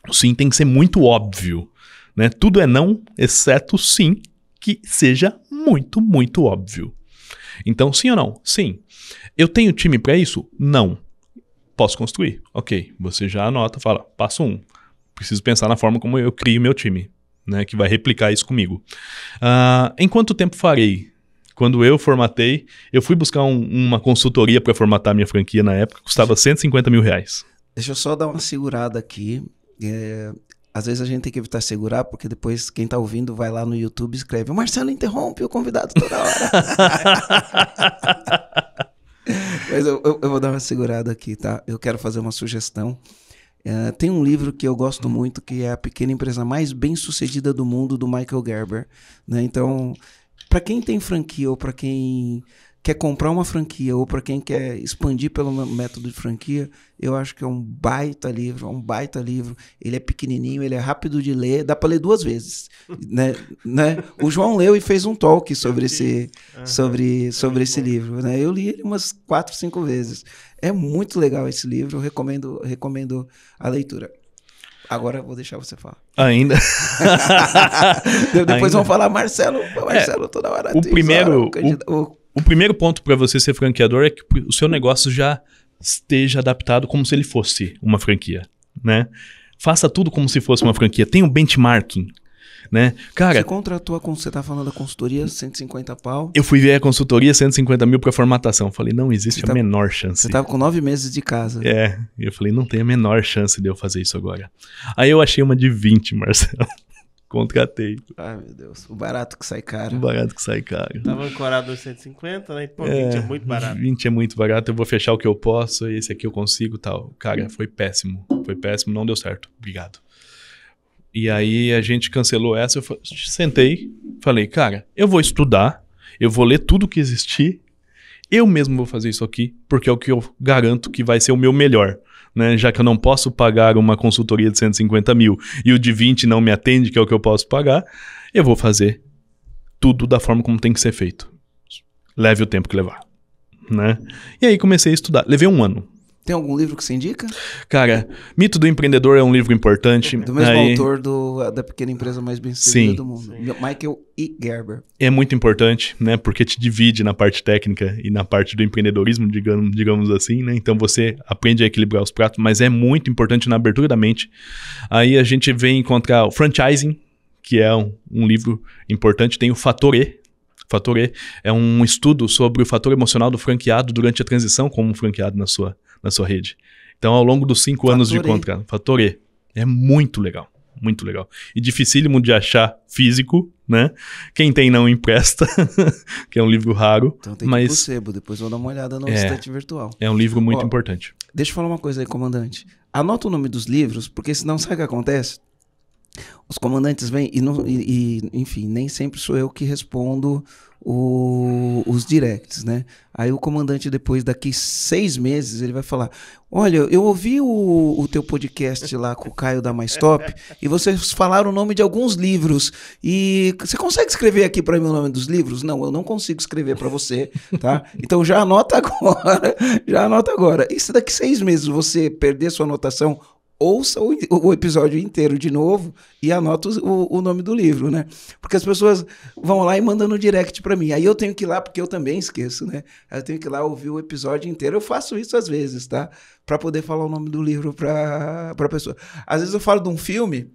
O sim tem que ser muito óbvio. Né? Tudo é não, exceto sim, que seja muito, muito óbvio. Então, sim ou não? Sim. Eu tenho time para isso? Não. Posso construir? Ok. Você já anota, fala, passo um. Preciso pensar na forma como eu crio meu time, né? Que vai replicar isso comigo. Uh, em quanto tempo farei? quando eu formatei, eu fui buscar um, uma consultoria para formatar minha franquia na época, custava 150 mil reais. Deixa eu só dar uma segurada aqui. É, às vezes a gente tem que evitar segurar, porque depois quem está ouvindo vai lá no YouTube e escreve: o Marcelo interrompe o convidado toda hora. Mas eu, eu, eu, vou dar uma segurada aqui, tá? Eu quero fazer uma sugestão. Uh, tem um livro que eu gosto muito, que é A Pequena Empresa Mais Bem Sucedida do Mundo, do Michael Gerber. Né? Então, para quem tem franquia ou para quem quer comprar uma franquia ou para quem quer expandir pelo método de franquia, eu acho que é um baita livro, é um baita livro. Ele é pequenininho, ele é rápido de ler, dá para ler duas vezes, né? né? O João leu e fez um talk sobre esse, sobre, sobre esse livro, né? Eu li ele umas quatro, cinco vezes. É muito legal esse livro, recomendo, recomendo a leitura. Agora vou deixar você falar. Ainda. Depois Ainda. vão falar Marcelo, Marcelo é, toda hora. O primeiro, o, o, o primeiro ponto para você ser franqueador é que o seu negócio já esteja adaptado como se ele fosse uma franquia, né? Faça tudo como se fosse uma franquia. Tem um benchmarking, né? Cara, você contratou a você tá falando da consultoria 150 pau. Eu fui ver a consultoria 150 mil para formatação. Falei, não existe tá a menor chance. Você tava com nove meses de casa. É, eu falei, não tem a menor chance de eu fazer isso agora. Aí eu achei uma de 20, Marcelo. Contratei. Ai, meu Deus. O barato que sai caro. O barato que sai caro. Tava ancorado 250, né? Pô, é, 20 é muito barato. 20 é muito barato, eu vou fechar o que eu posso, é esse aqui eu consigo tal. Cara, hum. foi péssimo. Foi péssimo, não deu certo. Obrigado. E aí a gente cancelou essa, eu sentei, falei, cara, eu vou estudar, eu vou ler tudo que existir, eu mesmo vou fazer isso aqui, porque é o que eu garanto que vai ser o meu melhor né? Já que eu não posso pagar uma consultoria de 150 mil e o de 20 não me atende, que é o que eu posso pagar, eu vou fazer tudo da forma como tem que ser feito. Leve o tempo que levar. Né? E aí comecei a estudar. Levei um ano tem algum livro que você indica? Cara, Mito do Empreendedor é um livro importante. Do mesmo Aí... autor do, da pequena empresa mais bem-sucedida do mundo, sim. Michael E. Gerber. É muito importante, né? Porque te divide na parte técnica e na parte do empreendedorismo, digamos, digamos assim, né? Então você aprende a equilibrar os pratos, mas é muito importante na abertura da mente. Aí a gente vem encontrar o Franchising, que é um, um livro importante. Tem o Fator E, Fator E é um estudo sobre o fator emocional do franqueado durante a transição como um franqueado na sua na sua rede. Então, ao longo dos cinco anos de conta, cara, É muito legal. Muito legal. E dificílimo de achar físico, né? Quem tem não empresta, que é um livro raro. Então tem mas... que sebo, depois vou dar uma olhada no é, virtual. É um livro muito Ó, importante. Deixa eu falar uma coisa aí, comandante. Anota o nome dos livros, porque senão sabe o que acontece? Os comandantes vêm e, não, e, e enfim, nem sempre sou eu que respondo o, os directs, né? Aí o comandante, depois daqui seis meses, ele vai falar: Olha, eu ouvi o, o teu podcast lá com o Caio da Mais Top e vocês falaram o nome de alguns livros. E você consegue escrever aqui para mim o nome dos livros? Não, eu não consigo escrever para você, tá? Então já anota agora, já anota agora. E se daqui seis meses você perder sua anotação ouça o, o, episódio inteiro de novo e anota o, o, nome do livro, né? Porque as pessoas vão lá e mandam no direct para mim. Aí eu tenho que ir lá, porque eu também esqueço, né? eu tenho que ir lá ouvir o episódio inteiro. Eu faço isso às vezes, tá? Para poder falar o nome do livro para a pessoa. Às vezes eu falo de um filme.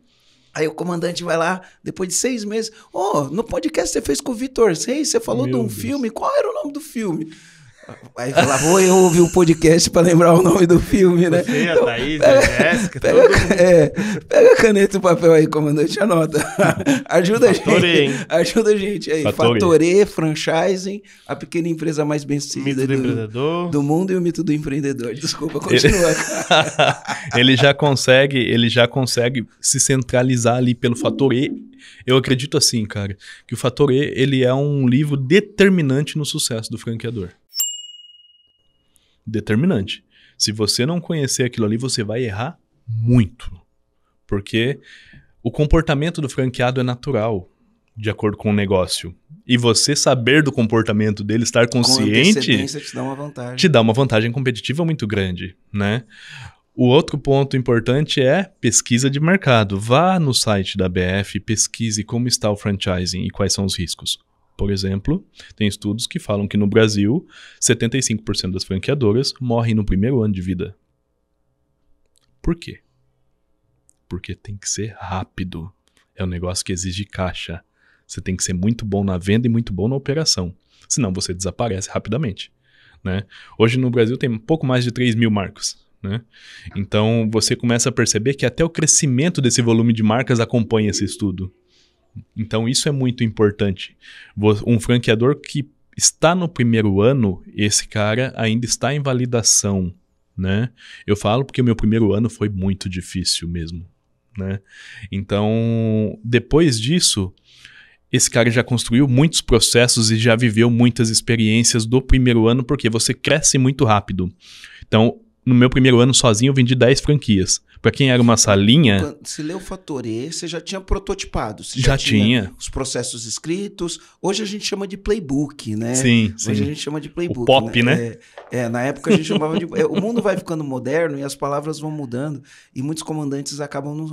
Aí o comandante vai lá, depois de seis meses, ô, oh, no podcast você fez com o Vitor Reis, você falou Meu de um Deus. filme, qual era o nome do filme? Aí vou eu ouvir o podcast pra lembrar o nome do filme, né? Você, então, a Thaís, pega, a Jéssica, pega, é, pega a caneta e o papel aí, comandante, anota. ajuda Fatorei, a gente. Hein? Ajuda a gente aí. Fatorê, franchising, a pequena empresa mais bem-sucedida do, do, do, mundo e o mito do empreendedor. Desculpa, continua. ele já consegue, ele já consegue se centralizar ali pelo fator E. Eu acredito assim, cara, que o fator E, ele é um livro determinante no sucesso do franqueador determinante. Se você não conhecer aquilo ali, você vai errar muito. Porque o comportamento do franqueado é natural, de acordo com o negócio. E você saber do comportamento dele, estar consciente, com te dá uma vantagem. Te dá uma vantagem competitiva muito grande, né? O outro ponto importante é pesquisa de mercado. Vá no site da BF, pesquise como está o franchising e quais são os riscos por exemplo, tem estudos que falam que no Brasil, 75% das franqueadoras morrem no primeiro ano de vida. Por quê? Porque tem que ser rápido. É um negócio que exige caixa. Você tem que ser muito bom na venda e muito bom na operação. Senão você desaparece rapidamente. Né? Hoje no Brasil tem pouco mais de 3 mil marcos. Né? Então você começa a perceber que até o crescimento desse volume de marcas acompanha esse estudo. Então isso é muito importante. Um franqueador que está no primeiro ano, esse cara ainda está em validação, né? Eu falo porque o meu primeiro ano foi muito difícil mesmo, né? Então, depois disso, esse cara já construiu muitos processos e já viveu muitas experiências do primeiro ano, porque você cresce muito rápido. Então, no meu primeiro ano sozinho, eu vendi 10 franquias. Para quem era uma salinha. Se leu o E, você já tinha prototipado. Você já, já tinha, tinha. Os processos escritos. Hoje a gente chama de playbook, né? Sim, sim. Hoje a gente chama de playbook. O pop, né? né? É, é, na época a gente chamava de. É, o mundo vai ficando moderno e as palavras vão mudando. E muitos comandantes acabam não,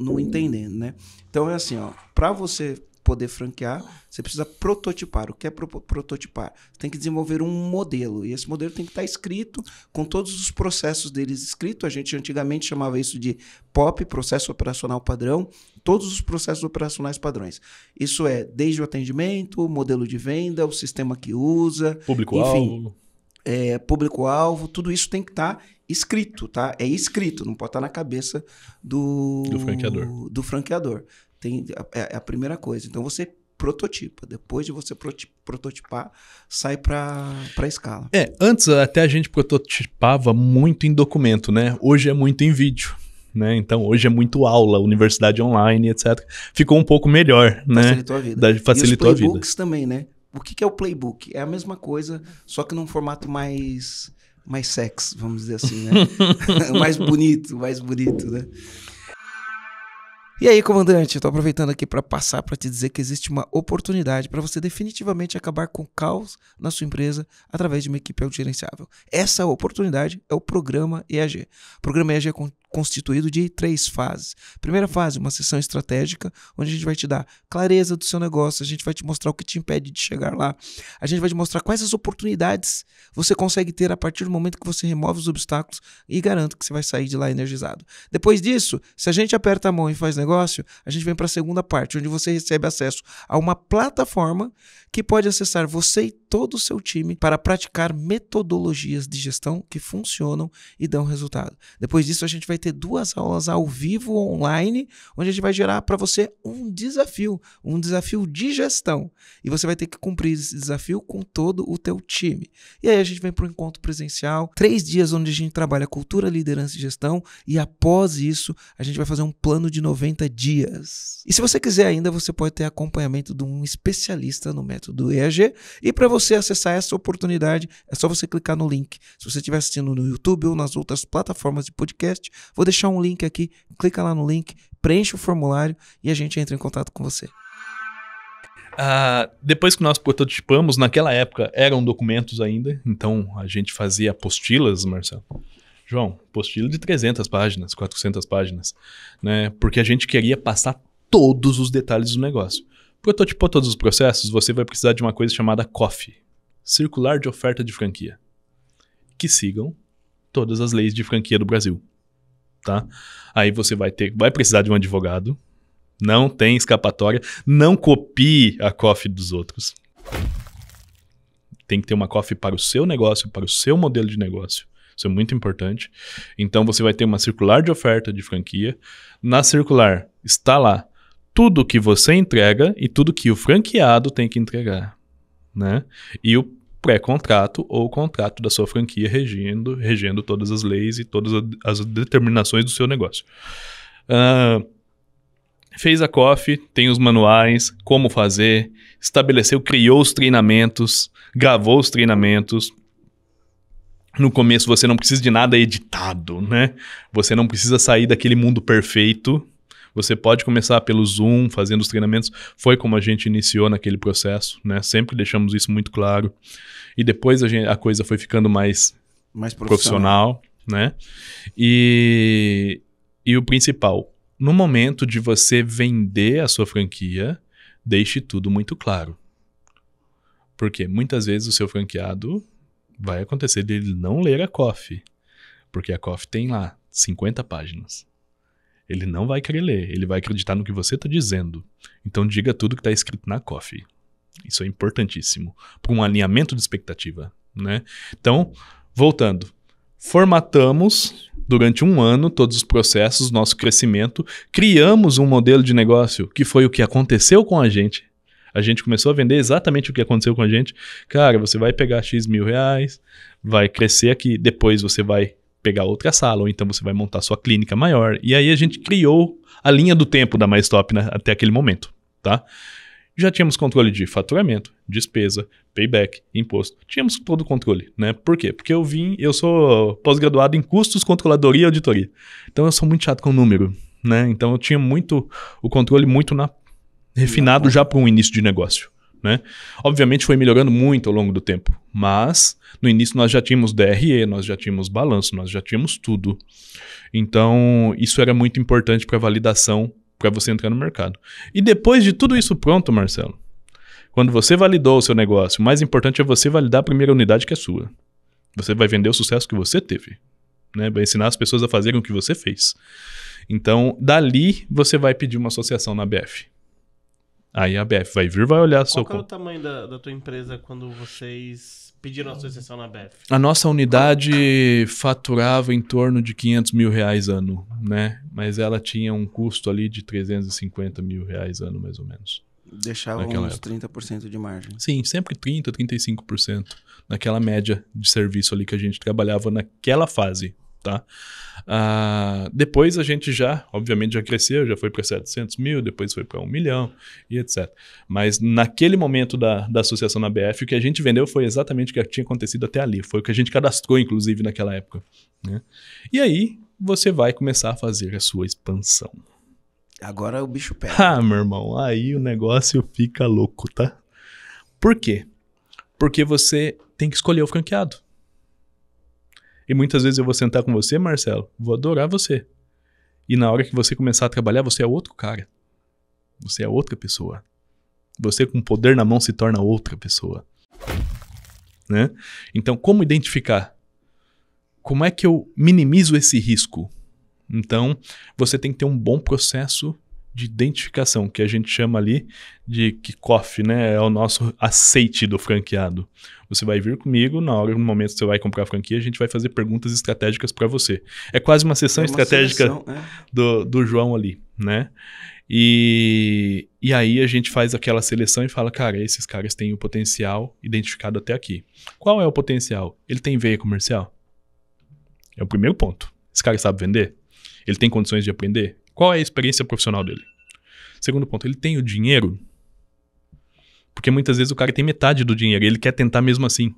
não entendendo, né? Então é assim, ó. Para você poder franquear, você precisa prototipar. O que é pro prototipar? tem que desenvolver um modelo. E esse modelo tem que estar escrito, com todos os processos deles escritos. A gente antigamente chamava isso de POP, Processo Operacional Padrão, todos os processos operacionais padrões. Isso é desde o atendimento, o modelo de venda, o sistema que usa, público-alvo. É, público-alvo, tudo isso tem que estar escrito, tá? É escrito, não pode estar na cabeça do, do franqueador. do franqueador. Tem, é, é a primeira coisa. Então você prototipa. Depois de você prototipar, sai para escala. É, antes até a gente prototipava muito em documento, né? Hoje é muito em vídeo. Né? Então hoje é muito aula, universidade online, etc. Ficou um pouco melhor, né? Facilitou a vida. Da, facilitou e os playbooks a vida. também, né? O que, que é o playbook? É a mesma coisa, só que num formato mais mais sexy, vamos dizer assim, né? mais bonito, mais bonito, né? E aí, comandante, estou aproveitando aqui para passar para te dizer que existe uma oportunidade para você definitivamente acabar com o caos na sua empresa através de uma equipe autogerenciável. Essa oportunidade é o programa EAG. O programa EAG é constituído de três fases. Primeira fase, uma sessão estratégica, onde a gente vai te dar clareza do seu negócio, a gente vai te mostrar o que te impede de chegar lá, a gente vai te mostrar quais as oportunidades você consegue ter a partir do momento que você remove os obstáculos e garanto que você vai sair de lá energizado. Depois disso, se a gente aperta a mão e faz negócio, a gente vem para a segunda parte, onde você recebe acesso a uma plataforma que pode acessar você e todo o seu time para praticar metodologias de gestão que funcionam e dão resultado. Depois disso, a gente vai ter duas aulas ao vivo online, onde a gente vai gerar para você um desafio, um desafio de gestão. E você vai ter que cumprir esse desafio com todo o teu time. E aí a gente vem para um encontro presencial, três dias onde a gente trabalha cultura, liderança e gestão, e após isso a gente vai fazer um plano de 90 dias. E se você quiser ainda, você pode ter acompanhamento de um especialista no método EAG. E para você acessar essa oportunidade, é só você clicar no link. Se você estiver assistindo no YouTube ou nas outras plataformas de podcast, Vou deixar um link aqui, clica lá no link, preenche o formulário e a gente entra em contato com você. Ah, depois que nós prototipamos, naquela época eram documentos ainda, então a gente fazia apostilas, Marcelo. João, apostila de 300 páginas, 400 páginas, né? Porque a gente queria passar todos os detalhes do negócio. Prototipou todos os processos, você vai precisar de uma coisa chamada COF, Circular de Oferta de Franquia, que sigam todas as leis de franquia do Brasil tá? Aí você vai ter, vai precisar de um advogado. Não tem escapatória. Não copie a coffee dos outros. Tem que ter uma coffee para o seu negócio, para o seu modelo de negócio. Isso é muito importante. Então você vai ter uma circular de oferta de franquia. Na circular está lá tudo que você entrega e tudo que o franqueado tem que entregar, né? E o pré-contrato ou contrato da sua franquia regendo, regendo todas as leis e todas as determinações do seu negócio. Uh, fez a COF, tem os manuais, como fazer, estabeleceu, criou os treinamentos, gravou os treinamentos. No começo você não precisa de nada editado, né? Você não precisa sair daquele mundo perfeito você pode começar pelo Zoom, fazendo os treinamentos. Foi como a gente iniciou naquele processo, né? Sempre deixamos isso muito claro. E depois a, gente, a coisa foi ficando mais, mais profissional. profissional né? E, e o principal, no momento de você vender a sua franquia, deixe tudo muito claro. Porque muitas vezes o seu franqueado vai acontecer dele não ler a COF, porque a COF tem lá 50 páginas. Ele não vai querer ler, ele vai acreditar no que você está dizendo. Então diga tudo que está escrito na coffee. Isso é importantíssimo para um alinhamento de expectativa, né? Então, voltando, formatamos durante um ano todos os processos, nosso crescimento, criamos um modelo de negócio que foi o que aconteceu com a gente. A gente começou a vender exatamente o que aconteceu com a gente. Cara, você vai pegar X mil reais, vai crescer aqui, depois você vai pegar outra sala, ou então você vai montar sua clínica maior. E aí a gente criou a linha do tempo da MyStop né, até aquele momento, tá? Já tínhamos controle de faturamento, despesa, payback, imposto. Tínhamos todo o controle, né? Por quê? Porque eu vim, eu sou pós-graduado em custos, controladoria e auditoria. Então eu sou muito chato com o número, né? Então eu tinha muito o controle muito na, refinado já para um início de negócio. Né? Obviamente foi melhorando muito ao longo do tempo, mas no início nós já tínhamos DRE, nós já tínhamos balanço, nós já tínhamos tudo. Então isso era muito importante para a validação para você entrar no mercado. E depois de tudo isso pronto, Marcelo, quando você validou o seu negócio, o mais importante é você validar a primeira unidade que é sua. Você vai vender o sucesso que você teve, né? Vai ensinar as pessoas a fazerem o que você fez. Então, dali você vai pedir uma associação na BF. Aí a BF vai vir, vai olhar seu. Qual é o tamanho da, da, tua empresa quando vocês pediram a sua exceção na BF? A nossa unidade faturava em torno de 500 mil reais ano, né? Mas ela tinha um custo ali de 350 mil reais ano, mais ou menos. Deixava uns época. 30% de margem. Sim, sempre 30%, 35%. Naquela média de serviço ali que a gente trabalhava naquela fase tá? Uh, depois a gente já, obviamente, já cresceu, já foi para 700 mil, depois foi para 1 milhão e etc. Mas naquele momento da, da associação na BF, o que a gente vendeu foi exatamente o que tinha acontecido até ali. Foi o que a gente cadastrou, inclusive, naquela época. Né? E aí você vai começar a fazer a sua expansão. Agora o bicho pega. Ah, meu irmão, aí o negócio fica louco, tá? Por quê? Porque você tem que escolher o franqueado. E muitas vezes eu vou sentar com você, Marcelo, vou adorar você. E na hora que você começar a trabalhar, você é outro cara. Você é outra pessoa. Você com poder na mão se torna outra pessoa. Né? Então, como identificar? Como é que eu minimizo esse risco? Então, você tem que ter um bom processo de identificação, que a gente chama ali de kickoff, né? É o nosso aceite do franqueado. Você vai vir comigo, na hora, no momento que você vai comprar a franquia, a gente vai fazer perguntas estratégicas para você. É quase uma sessão é uma estratégica seleção, é. do, do João ali, né? E, e aí a gente faz aquela seleção e fala, cara, esses caras têm o potencial identificado até aqui. Qual é o potencial? Ele tem veia comercial? É o primeiro ponto. Esse cara sabe vender? Ele tem condições de aprender? Qual é a experiência profissional dele? Segundo ponto, ele tem o dinheiro? Porque muitas vezes o cara tem metade do dinheiro e ele quer tentar mesmo assim.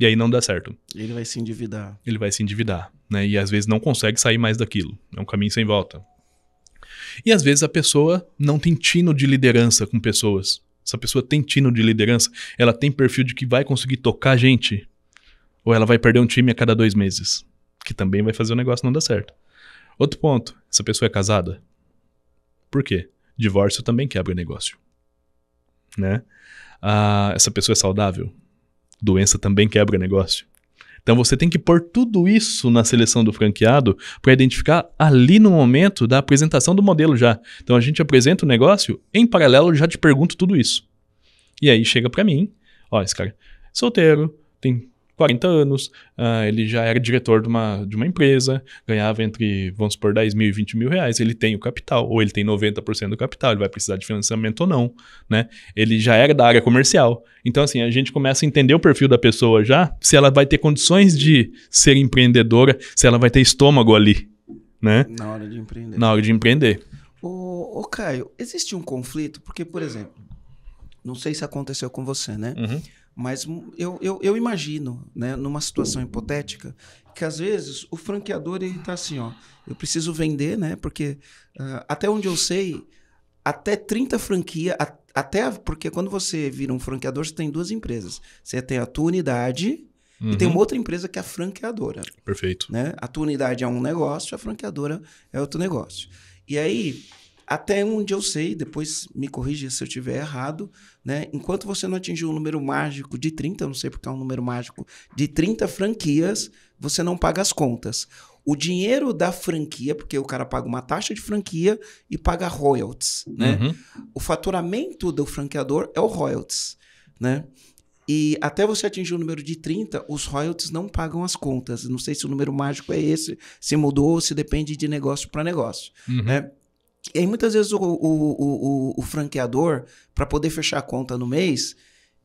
E aí não dá certo. Ele vai se endividar. Ele vai se endividar, né? E às vezes não consegue sair mais daquilo. É um caminho sem volta. E às vezes a pessoa não tem tino de liderança com pessoas. Essa pessoa tem tino de liderança, ela tem perfil de que vai conseguir tocar gente. Ou ela vai perder um time a cada dois meses. Que também vai fazer o negócio não dar certo. Outro ponto: essa pessoa é casada? Por quê? Divórcio também quebra negócio. Né? Ah, essa pessoa é saudável? Doença também quebra negócio. Então você tem que pôr tudo isso na seleção do franqueado para identificar ali no momento da apresentação do modelo já. Então a gente apresenta o negócio, em paralelo já te pergunto tudo isso. E aí chega para mim, ó, esse cara, é solteiro, tem 40 anos, uh, ele já era diretor de uma, de uma empresa, ganhava entre, vamos supor, 10 mil e 20 mil reais, ele tem o capital, ou ele tem 90% do capital, ele vai precisar de financiamento ou não, né? Ele já era da área comercial. Então, assim, a gente começa a entender o perfil da pessoa já, se ela vai ter condições de ser empreendedora, se ela vai ter estômago ali, né? Na hora de empreender. Na hora de empreender. Ô, ô Caio, existe um conflito? Porque, por exemplo, não sei se aconteceu com você, né? Uhum. Mas eu, eu, eu imagino, né, numa situação hipotética, que às vezes o franqueador ele tá assim, ó, eu preciso vender, né? Porque uh, até onde eu sei, até 30 franquia, até porque quando você vira um franqueador, você tem duas empresas. Você tem a tua unidade uhum. e tem uhum. uma outra empresa que é a franqueadora. Perfeito. Né? A tua unidade é um negócio, a franqueadora é outro negócio. E aí, até onde eu sei, depois me corrija se eu estiver errado, né? Enquanto você não atingiu o um número mágico de 30, não sei porque é um número mágico, de 30 franquias, você não paga as contas. O dinheiro da franquia, porque o cara paga uma taxa de franquia e paga royalties, né? Uhum. O faturamento do franqueador é o royalties, né? E até você atingir o número de 30, os royalties não pagam as contas. Não sei se o número mágico é esse, se mudou, se depende de negócio para negócio, uhum. né? E aí muitas vezes o, o, o, o franqueador, para poder fechar a conta no mês,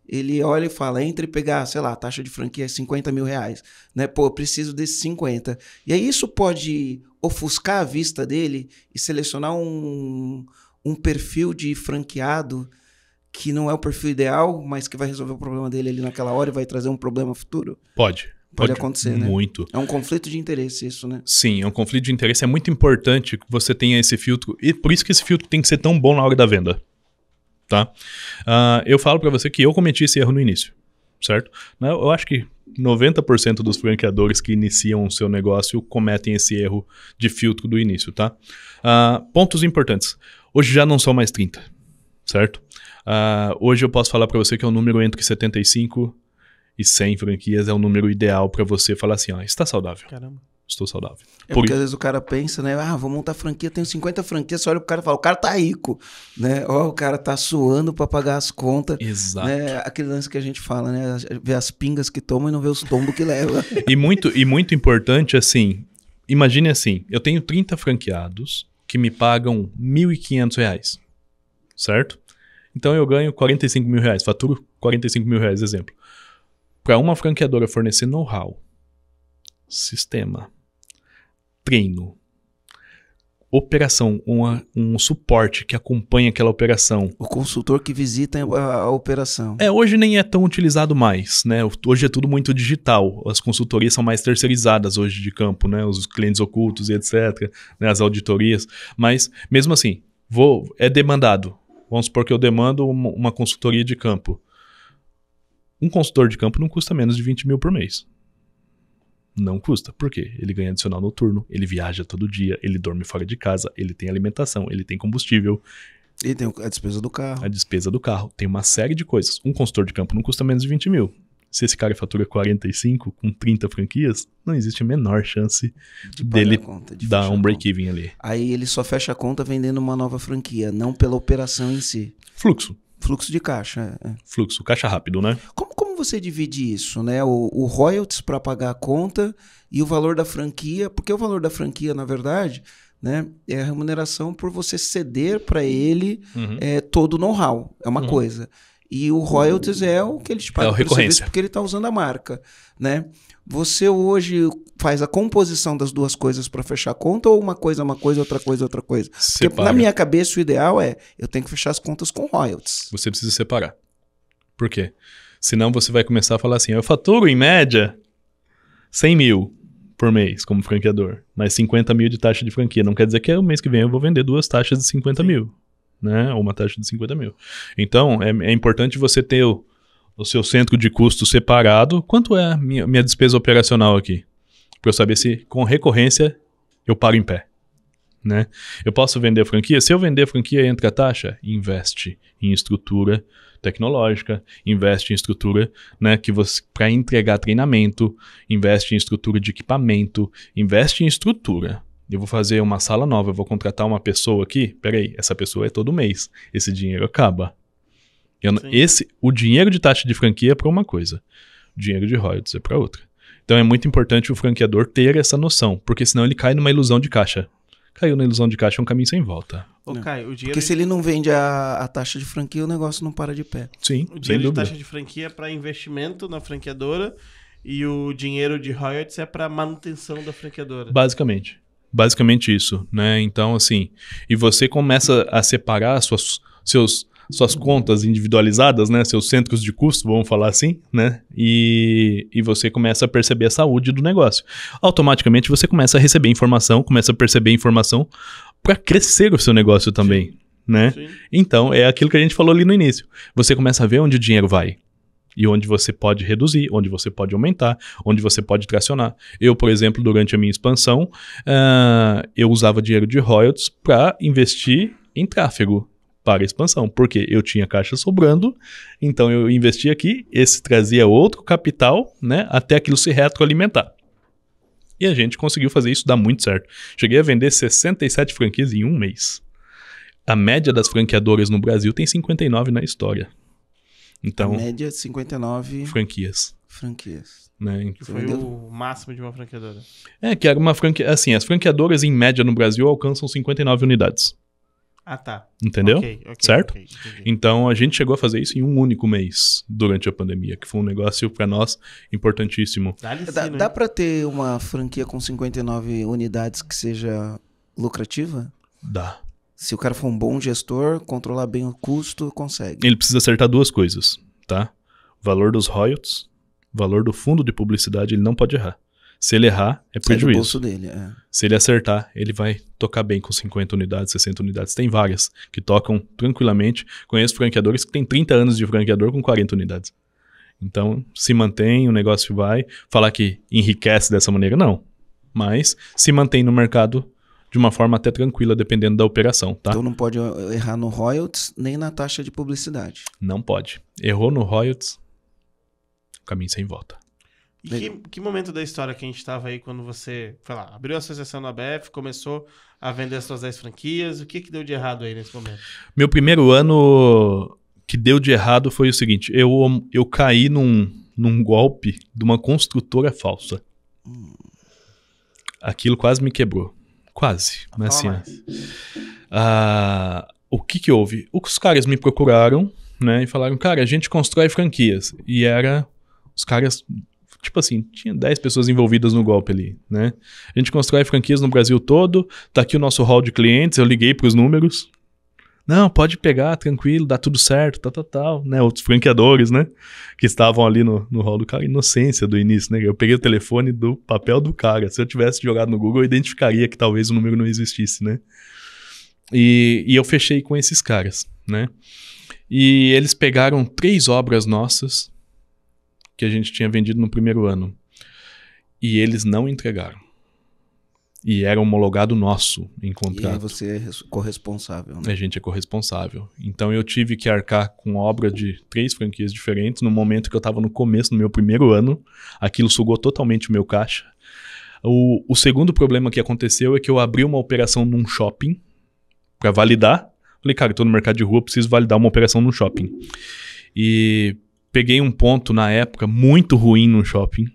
ele olha e fala, entre pegar, sei lá, a taxa de franquia é 50 mil reais, né? Pô, eu preciso desses 50. E aí isso pode ofuscar a vista dele e selecionar um, um perfil de franqueado que não é o perfil ideal, mas que vai resolver o problema dele ali naquela hora e vai trazer um problema futuro? Pode. Pode, pode acontecer, né? Muito. É um conflito de interesse isso, né? Sim, é um conflito de interesse. É muito importante que você tenha esse filtro. E por isso que esse filtro tem que ser tão bom na hora da venda. Tá? Uh, eu falo para você que eu cometi esse erro no início, certo? Né, eu acho que 90% dos franqueadores que iniciam o seu negócio cometem esse erro de filtro do início, tá? Uh, pontos importantes. Hoje já não são mais 30, certo? Uh, hoje eu posso falar para você que é um número entre 75 e 100 franquias é o número ideal para você falar assim, ah, está saudável. Caramba. Estou saudável. É porque às vezes o cara pensa, né? Ah, vou montar franquia, tenho 50 franquias, você olha pro cara e fala, o cara tá rico, né? Ó, o cara tá suando para pagar as contas. Né? Exato. Né? Aquele lance que a gente fala, né? Vê as pingas que toma e não vê os tombos que leva. e, muito, e muito importante, assim, imagine assim, eu tenho 30 franqueados que me pagam R$ 1.500, certo? Então eu ganho 45 mil reais, faturo 45 mil reais, exemplo para uma franqueadora fornecer know-how, sistema, treino, operação, uma, um suporte que acompanha aquela operação. O consultor que visita a, a, operação. É, hoje nem é tão utilizado mais, né? Hoje é tudo muito digital. As consultorias são mais terceirizadas hoje de campo, né? Os clientes ocultos e etc, né? as auditorias. Mas, mesmo assim, vou é demandado. Vamos supor que eu demando uma, uma consultoria de campo. Um consultor de campo não custa menos de 20 mil por mês. Não custa. Por quê? Ele ganha adicional noturno, ele viaja todo dia, ele dorme fora de casa, ele tem alimentação, ele tem combustível. E tem a despesa do carro. A despesa do carro. Tem uma série de coisas. Um consultor de campo não custa menos de 20 mil. Se esse cara fatura 45 com 30 franquias, não existe a menor chance de dele conta, de é dar um break-even ali. Aí ele só fecha a conta vendendo uma nova franquia, não pela operação em si. Fluxo. Fluxo de caixa. É. é. Fluxo, caixa rápido, né? Como você divide isso, né? O, o royalties para pagar a conta e o valor da franquia, porque o valor da franquia, na verdade, né, é a remuneração por você ceder para ele uhum. é, todo o know-how, é uma uhum. coisa. E o royalties é o que ele te paga é pelo serviço porque ele está usando a marca, né? Você hoje faz a composição das duas coisas para fechar a conta ou uma coisa é uma coisa, outra coisa é outra coisa? Porque na minha cabeça o ideal é eu tenho que fechar as contas com royalties. Você precisa separar. Por quê? Senão você vai começar a falar assim: eu faturo em média 100 mil por mês como franqueador, mas 50 mil de taxa de franquia. Não quer dizer que é o mês que vem eu vou vender duas taxas de 50 Sim. mil, né? Ou uma taxa de 50 mil. Então, é, é importante você ter o, o seu centro de custo separado. Quanto é a minha, minha despesa operacional aqui? Para eu saber se com recorrência eu paro em pé. Né? Eu posso vender a franquia? Se eu vender a franquia, entra a taxa? Investe em estrutura tecnológica, investe em estrutura, né, que você para entregar treinamento, investe em estrutura de equipamento, investe em estrutura. Eu vou fazer uma sala nova, eu vou contratar uma pessoa aqui. Peraí, essa pessoa é todo mês. Esse dinheiro acaba. Eu, esse, o dinheiro de taxa de franquia é para uma coisa, o dinheiro de royalties é para outra. Então é muito importante o franqueador ter essa noção, porque senão ele cai numa ilusão de caixa caiu na ilusão de caixa, é um caminho sem volta. Caio, o Porque se ele não vende a, a taxa de franquia, o negócio não para de pé. Sim, o dinheiro de taxa de franquia é para investimento na franqueadora e o dinheiro de royalties é para manutenção da franqueadora. Basicamente. Basicamente isso, né? Então, assim, e você começa a separar suas, seus suas contas individualizadas, né? Seus centros de custo, vamos falar assim, né? E, e você começa a perceber a saúde do negócio. Automaticamente você começa a receber informação, começa a perceber informação para crescer o seu negócio também, Sim. né? Sim. Então, é aquilo que a gente falou ali no início. Você começa a ver onde o dinheiro vai e onde você pode reduzir, onde você pode aumentar, onde você pode tracionar. Eu, por exemplo, durante a minha expansão, uh, eu usava dinheiro de royalties para investir em tráfego para expansão, porque eu tinha caixa sobrando, então eu investi aqui, esse trazia outro capital, né, até aquilo se retroalimentar. E a gente conseguiu fazer isso dar muito certo. Cheguei a vender 67 franquias em um mês. A média das franqueadoras no Brasil tem 59 na história. Então, a média 59 franquias. Franquias. Né? Então, foi o máximo de uma franqueadora. É, que era uma franquia. Assim, as franqueadoras em média no Brasil alcançam 59 unidades. Ah, tá. Entendeu? Okay, okay, certo? Okay, então a gente chegou a fazer isso em um único mês durante a pandemia, que foi um negócio para nós importantíssimo. Dá, dá, dá para ter uma franquia com 59 unidades que seja lucrativa? Dá. Se o cara for um bom gestor, controlar bem o custo, consegue. Ele precisa acertar duas coisas, tá? Valor dos royalties, valor do fundo de publicidade, ele não pode errar. Se ele errar, é prejuízo. É bolso dele, é. Se ele acertar, ele vai tocar bem com 50 unidades, 60 unidades. Tem várias que tocam tranquilamente. Conheço franqueadores que têm 30 anos de franqueador com 40 unidades. Então, se mantém, o negócio vai. Falar que enriquece dessa maneira, não. Mas se mantém no mercado de uma forma até tranquila, dependendo da operação, tá? Então não pode errar no royalties nem na taxa de publicidade. Não pode. Errou no royalties, caminho sem volta. E que, que, momento da história que a gente estava aí quando você, foi lá, abriu a associação na BF, começou a vender as suas 10 franquias, o que que deu de errado aí nesse momento? Meu primeiro ano que deu de errado foi o seguinte, eu, eu caí num, num golpe de uma construtora falsa. Hum. Aquilo quase me quebrou. Quase, ah, mas assim... Ah, o que que houve? Os caras me procuraram, né, e falaram, cara, a gente constrói franquias. E era os caras tipo assim, tinha 10 pessoas envolvidas no golpe ali, né? A gente constrói franquias no Brasil todo, tá aqui o nosso hall de clientes, eu liguei para os números. Não, pode pegar, tranquilo, dá tudo certo, tal, tal, tal, né? Outros franqueadores, né? Que estavam ali no, no hall do cara, inocência do início, né? Eu peguei o telefone do papel do cara. Se eu tivesse jogado no Google, eu identificaria que talvez o número não existisse, né? E, e eu fechei com esses caras, né? E eles pegaram três obras nossas, que a gente tinha vendido no primeiro ano. E eles não entregaram. E era homologado nosso em contrato. E você é corresponsável, né? A gente é corresponsável. Então eu tive que arcar com obra de três franquias diferentes no momento que eu estava no começo, no meu primeiro ano. Aquilo sugou totalmente o meu caixa. O, o segundo problema que aconteceu é que eu abri uma operação num shopping para validar. Falei, cara, estou no mercado de rua, preciso validar uma operação num shopping. E peguei um ponto na época muito ruim no shopping.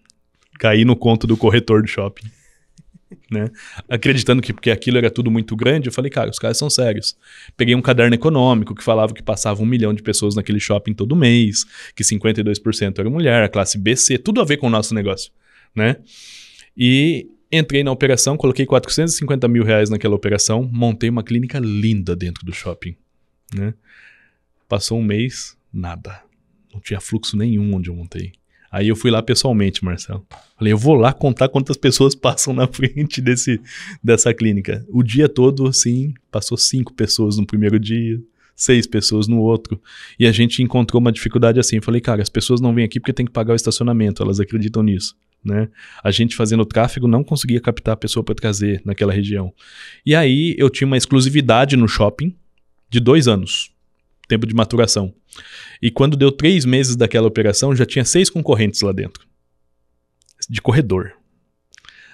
Caí no conto do corretor do shopping. Né? Acreditando que porque aquilo era tudo muito grande, eu falei, cara, os caras são sérios. Peguei um caderno econômico que falava que passava um milhão de pessoas naquele shopping todo mês, que 52% era mulher, a classe BC, tudo a ver com o nosso negócio, né? E entrei na operação, coloquei 450 mil reais naquela operação, montei uma clínica linda dentro do shopping, né? Passou um mês, nada. Não tinha fluxo nenhum onde eu montei. Aí eu fui lá pessoalmente, Marcelo. Falei, eu vou lá contar quantas pessoas passam na frente desse, dessa clínica. O dia todo, assim, passou cinco pessoas no primeiro dia, seis pessoas no outro. E a gente encontrou uma dificuldade assim. Falei, cara, as pessoas não vêm aqui porque tem que pagar o estacionamento, elas acreditam nisso. Né? A gente fazendo tráfego não conseguia captar a pessoa para trazer naquela região. E aí eu tinha uma exclusividade no shopping de dois anos tempo de maturação. E quando deu três meses daquela operação, já tinha seis concorrentes lá dentro. De corredor.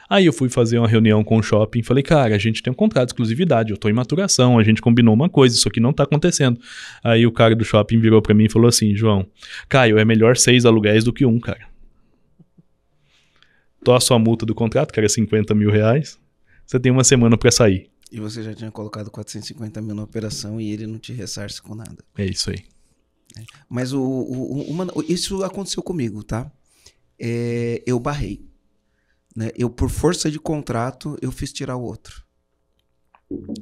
Aí eu fui fazer uma reunião com o shopping e falei, cara, a gente tem um contrato de exclusividade, eu tô em maturação, a gente combinou uma coisa, isso aqui não tá acontecendo. Aí o cara do shopping virou para mim e falou assim, João, Caio, é melhor seis aluguéis do que um, cara. Tô a sua multa do contrato, que era 50 mil reais, você tem uma semana para sair. E você já tinha colocado 450 mil na operação e ele não te ressarce com nada. É isso aí. É. Mas o, o, isso aconteceu comigo, tá? É, eu barrei. Né? Eu, por força de contrato, eu fiz tirar o outro.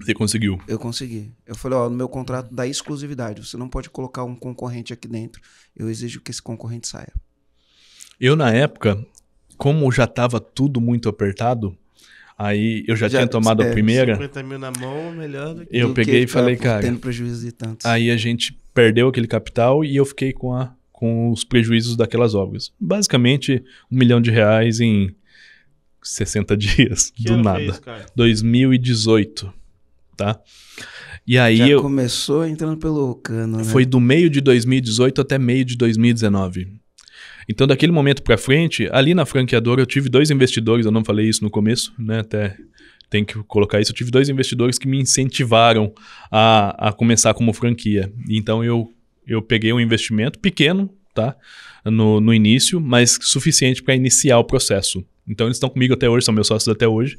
Você conseguiu? Eu consegui. Eu falei, ó, no meu contrato dá exclusividade. Você não pode colocar um concorrente aqui dentro. Eu exijo que esse concorrente saia. Eu, na época, como já estava tudo muito apertado, Aí eu já, já tinha tomado é, a primeira. 50 mil na mão, melhor do que Eu do peguei que e falei, cara. Tendo prejuízo de Aí a gente perdeu aquele capital e eu fiquei com, a, com os prejuízos daquelas obras. Basicamente, um milhão de reais em 60 dias, que do nada. 2018, tá? E aí já eu, começou entrando pelo cano, né? Foi do meio de 2018 até meio de 2019. Então, daquele momento para frente, ali na franqueadora, eu tive dois investidores, eu não falei isso no começo, né? Até tem que colocar isso. Eu tive dois investidores que me incentivaram a, a começar como franquia. Então, eu, eu peguei um investimento pequeno, tá? No, no início, mas suficiente para iniciar o processo. Então, eles estão comigo até hoje, são meus sócios até hoje.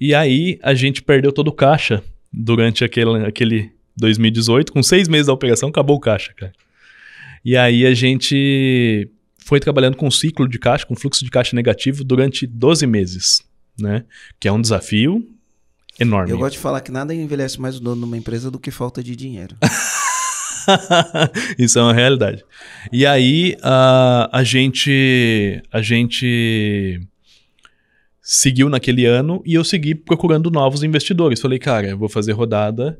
E aí, a gente perdeu todo o caixa durante aquele, aquele 2018. Com seis meses da operação, acabou o caixa, cara. E aí, a gente foi trabalhando com um ciclo de caixa, com fluxo de caixa negativo durante 12 meses, né? Que é um desafio enorme. Eu gosto de falar que nada envelhece mais o dono de uma empresa do que falta de dinheiro. Isso é uma realidade. E aí uh, a gente a gente seguiu naquele ano e eu segui procurando novos investidores. Falei, cara, eu vou fazer rodada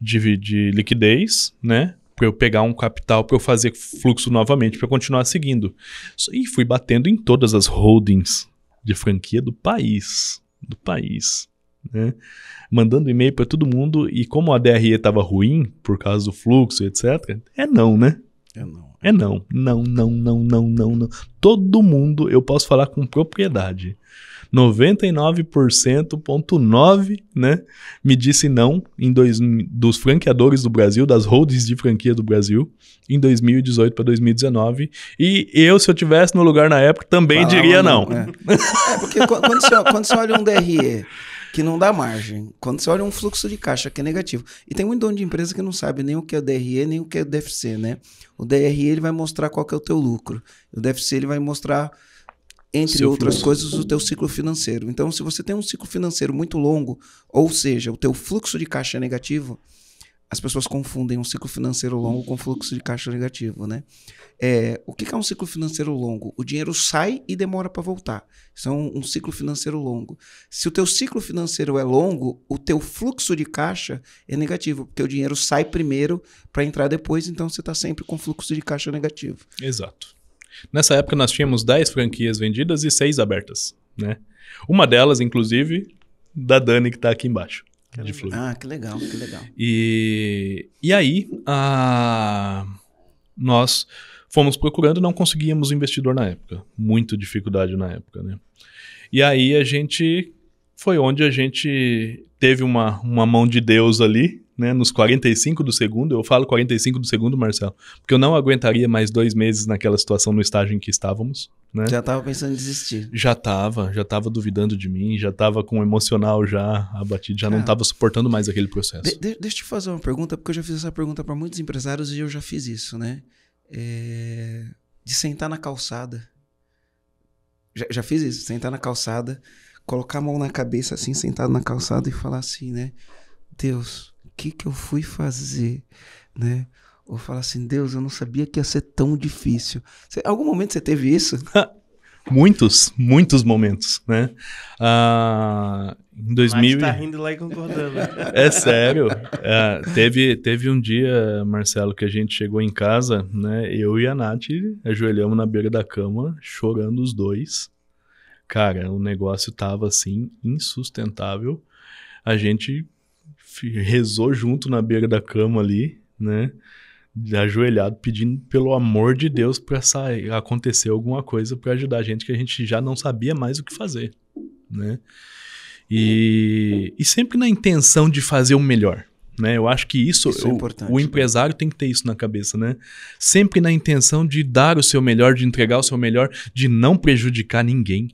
de, de liquidez, né? para eu pegar um capital para eu fazer fluxo novamente, para continuar seguindo. E fui batendo em todas as holdings de franquia do país, do país, né? Mandando e-mail para todo mundo e como a DRE estava ruim por causa do fluxo, etc. É não, né? É não. É não. Não, não, não, não, não, não. Todo mundo eu posso falar com propriedade. 99,9% né, me disse não em dois, dos franqueadores do Brasil, das holdings de franquia do Brasil, em 2018 para 2019. E eu, se eu tivesse no lugar na época, também Falava diria não. não. É. é. porque quando você, quando você olha um DRE que não dá margem. Quando você olha um fluxo de caixa que é negativo. E tem muito dono de empresa que não sabe nem o que é o DRE, nem o que é o DFC, né? O DRE ele vai mostrar qual que é o teu lucro. O DFC ele vai mostrar entre Seu outras financeiro. coisas, o teu ciclo financeiro. Então, se você tem um ciclo financeiro muito longo, ou seja, o teu fluxo de caixa é negativo, as pessoas confundem um ciclo financeiro longo com fluxo de caixa negativo, né? É, o que é um ciclo financeiro longo? O dinheiro sai e demora para voltar. Isso é um, um, ciclo financeiro longo. Se o teu ciclo financeiro é longo, o teu fluxo de caixa é negativo, porque o dinheiro sai primeiro para entrar depois, então você está sempre com fluxo de caixa negativo. Exato. Nessa época nós tínhamos 10 franquias vendidas e 6 abertas, né? Uma delas, inclusive, da Dani que está aqui embaixo. De Flor. Ah, que legal, que legal. E, e aí, a, nós fomos procurando, não conseguíamos investidor na época. Muito dificuldade na época, né? E aí a gente foi onde a gente teve uma, uma mão de Deus ali, né, nos 45 do segundo, eu falo 45 do segundo, Marcelo, porque eu não aguentaria mais dois meses naquela situação no estágio em que estávamos. Né? Já estava pensando em desistir. Já estava, já estava duvidando de mim, já estava com o emocional já abatido, já não estava é. suportando mais aquele processo. De, de, deixa eu te fazer uma pergunta, porque eu já fiz essa pergunta para muitos empresários e eu já fiz isso, né? É, de sentar na calçada. Já, já fiz isso, sentar na calçada, colocar a mão na cabeça assim, sentado na calçada e falar assim, né? Deus, que, que eu fui fazer, né? Ou falar assim, Deus, eu não sabia que ia ser tão difícil. algum momento você teve isso? muitos, muitos momentos, né? Uh, em 2000... Mas tá rindo lá e concordando. é sério. Uh, teve, teve um dia, Marcelo, que a gente chegou em casa, né? Eu e a Nath ajoelhamos na beira da cama, chorando os dois. Cara, o negócio tava assim, insustentável. A gente rezou junto na beira da cama ali, né? Ajoelhado, pedindo pelo amor de Deus para acontecer alguma coisa para ajudar a gente, que a gente já não sabia mais o que fazer, né? E, e sempre na intenção de fazer o melhor. Né? Eu acho que isso, isso é o, o, né? empresário tem que ter isso na cabeça, né? Sempre na intenção de dar o seu melhor, de entregar o seu melhor, de não prejudicar ninguém,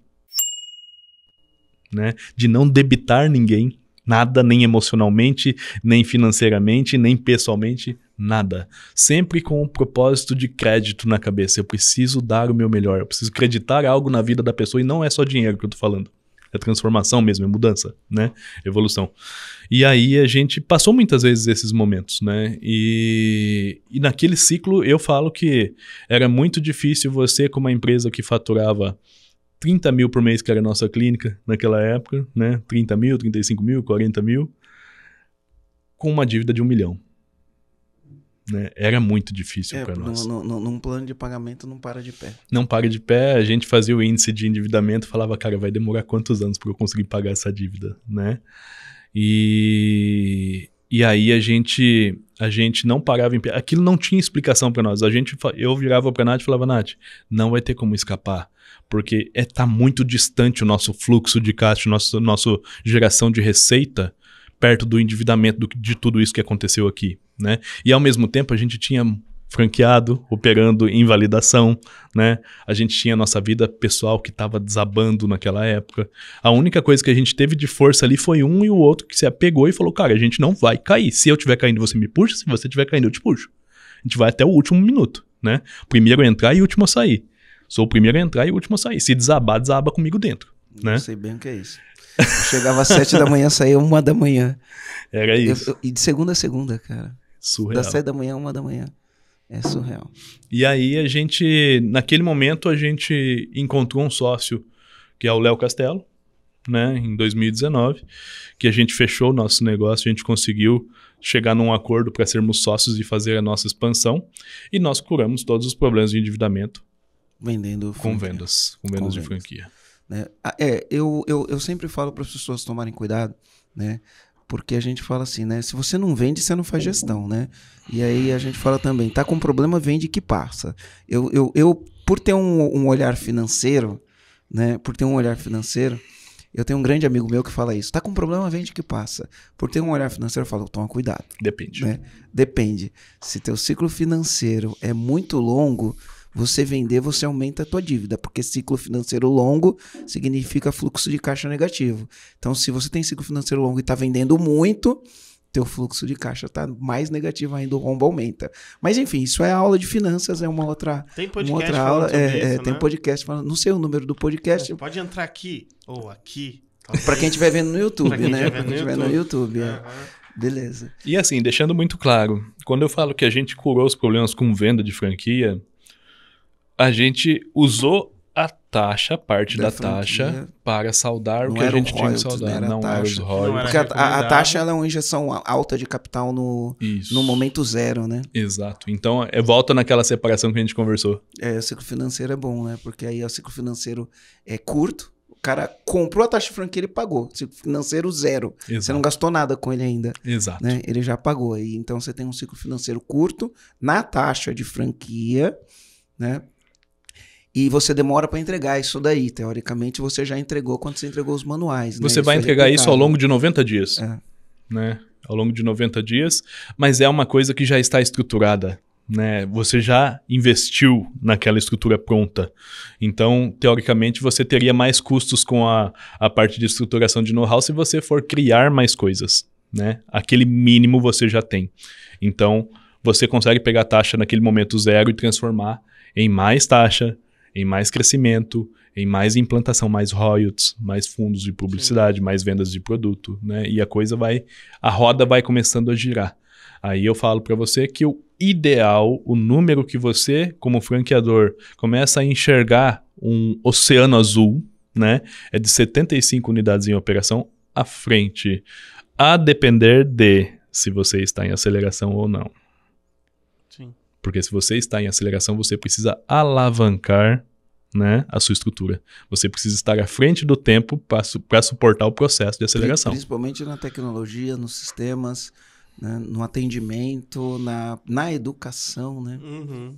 né? De não debitar ninguém, Nada, nem emocionalmente, nem financeiramente, nem pessoalmente, nada. Sempre com o propósito de crédito na cabeça. Eu preciso dar o meu melhor, eu preciso acreditar algo na vida da pessoa e não é só dinheiro que eu tô falando. É transformação mesmo, é mudança, né? Evolução. E aí a gente passou muitas vezes esses momentos, né? E, e naquele ciclo eu falo que era muito difícil você, com uma empresa que faturava 30 mil por mês, que era a nossa clínica naquela época, né? 30 mil, 35 mil, 40 mil, com uma dívida de um milhão. Né? Era muito difícil é, para nós. No, no, num plano de pagamento não para de pé. Não para de pé, a gente fazia o índice de endividamento falava, cara, vai demorar quantos anos para eu conseguir pagar essa dívida, né? E, e aí a gente a gente não parava em pé. Aquilo não tinha explicação para nós. A gente eu virava para Nath e falava, Nath, não vai ter como escapar porque é tá muito distante o nosso fluxo de caixa, nosso nossa geração de receita perto do endividamento do, de tudo isso que aconteceu aqui, né? E ao mesmo tempo a gente tinha franqueado operando em validação, né? A gente tinha a nossa vida pessoal que estava desabando naquela época. A única coisa que a gente teve de força ali foi um e o outro que se apegou e falou: "Cara, a gente não vai cair. Se eu tiver caindo, você me puxa, se você tiver caindo, eu te puxo. A gente vai até o último minuto, né? Primeiro a entrar e o último a sair. Sou o primeiro a entrar e o último a sair. Se desabar, desaba comigo dentro. Não né? sei bem o que é isso. Eu chegava às sete da manhã, saía uma da manhã. Era isso. Eu, eu, e de segunda a segunda, cara. Surreal. Da sete da manhã, uma da manhã. É surreal. E aí a gente, naquele momento, a gente encontrou um sócio, que é o Léo Castelo, né, em 2019, que a gente fechou o nosso negócio, a gente conseguiu chegar num acordo para sermos sócios e fazer a nossa expansão, e nós curamos todos os problemas de endividamento vendendo franquia. Com vendas, com vendas com de vendas. franquia. Né? Ah, é, eu, eu, eu sempre falo para as pessoas tomarem cuidado, né? Porque a gente fala assim, né? Se você não vende, você não faz gestão, né? E aí a gente fala também, tá com problema, vende que passa. Eu, eu, eu por ter um, um olhar financeiro, né? Por ter um olhar financeiro, eu tenho um grande amigo meu que fala isso. Tá com problema, vende que passa. Por ter um olhar financeiro, eu falo, toma cuidado. Depende. Né? Depende. Se teu ciclo financeiro é muito longo, você vender, você aumenta a tua dívida, porque ciclo financeiro longo significa fluxo de caixa negativo. Então, se você tem ciclo financeiro longo e está vendendo muito, teu fluxo de caixa tá mais negativo ainda, o rombo aumenta. Mas enfim, isso é aula de finanças, é uma outra, tem podcast uma outra aula. É, é, isso, é, tem né? podcast falando, não sei o número do podcast. É, pode entrar aqui ou aqui. Para quem estiver vendo no YouTube, né? Para quem estiver no YouTube. É. Uhum. Beleza. E assim, deixando muito claro, quando eu falo que a gente curou os problemas com venda de franquia, a gente usou a taxa, parte da, da taxa, para saudar não o que a gente tinha que saudar. Né? Não, acho era os royalties. Porque a, a, taxa ela é uma injeção alta de capital no, no momento zero, né? Exato. Então, é, volta naquela separação que a gente conversou. É, o ciclo financeiro é bom, né? Porque aí o ciclo financeiro é curto, o cara comprou a taxa de franquia, ele pagou. Ciclo financeiro zero. Exato. Você não gastou nada com ele ainda. Exato. Né? Ele já pagou. E, então você tem um ciclo financeiro curto na taxa de franquia, né? E você demora para entregar isso daí. Teoricamente, você já entregou quando você entregou os manuais. Né? Você né? vai isso é entregar é isso ao longo de 90 dias. É. Né? Ao longo de 90 dias, mas é uma coisa que já está estruturada. Né? Você já investiu naquela estrutura pronta. Então, teoricamente, você teria mais custos com a, a parte de estruturação de know-how se você for criar mais coisas. Né? Aquele mínimo você já tem. Então, você consegue pegar a taxa naquele momento zero e transformar em mais taxa, em mais crescimento, em mais implantação, mais royalties, mais fundos de publicidade, Sim. mais vendas de produto, né? E a coisa vai, a roda vai começando a girar. Aí eu falo para você que o ideal, o número que você, como franqueador, começa a enxergar um oceano azul, né? É de 75 unidades em operação à frente, a depender de se você está em aceleração ou não. Porque se você está em aceleração, você precisa alavancar né, a sua estrutura. Você precisa estar à frente do tempo para su suportar o processo de aceleração. Principalmente na tecnologia, nos sistemas, né, no atendimento, na, na educação. Né? Uhum.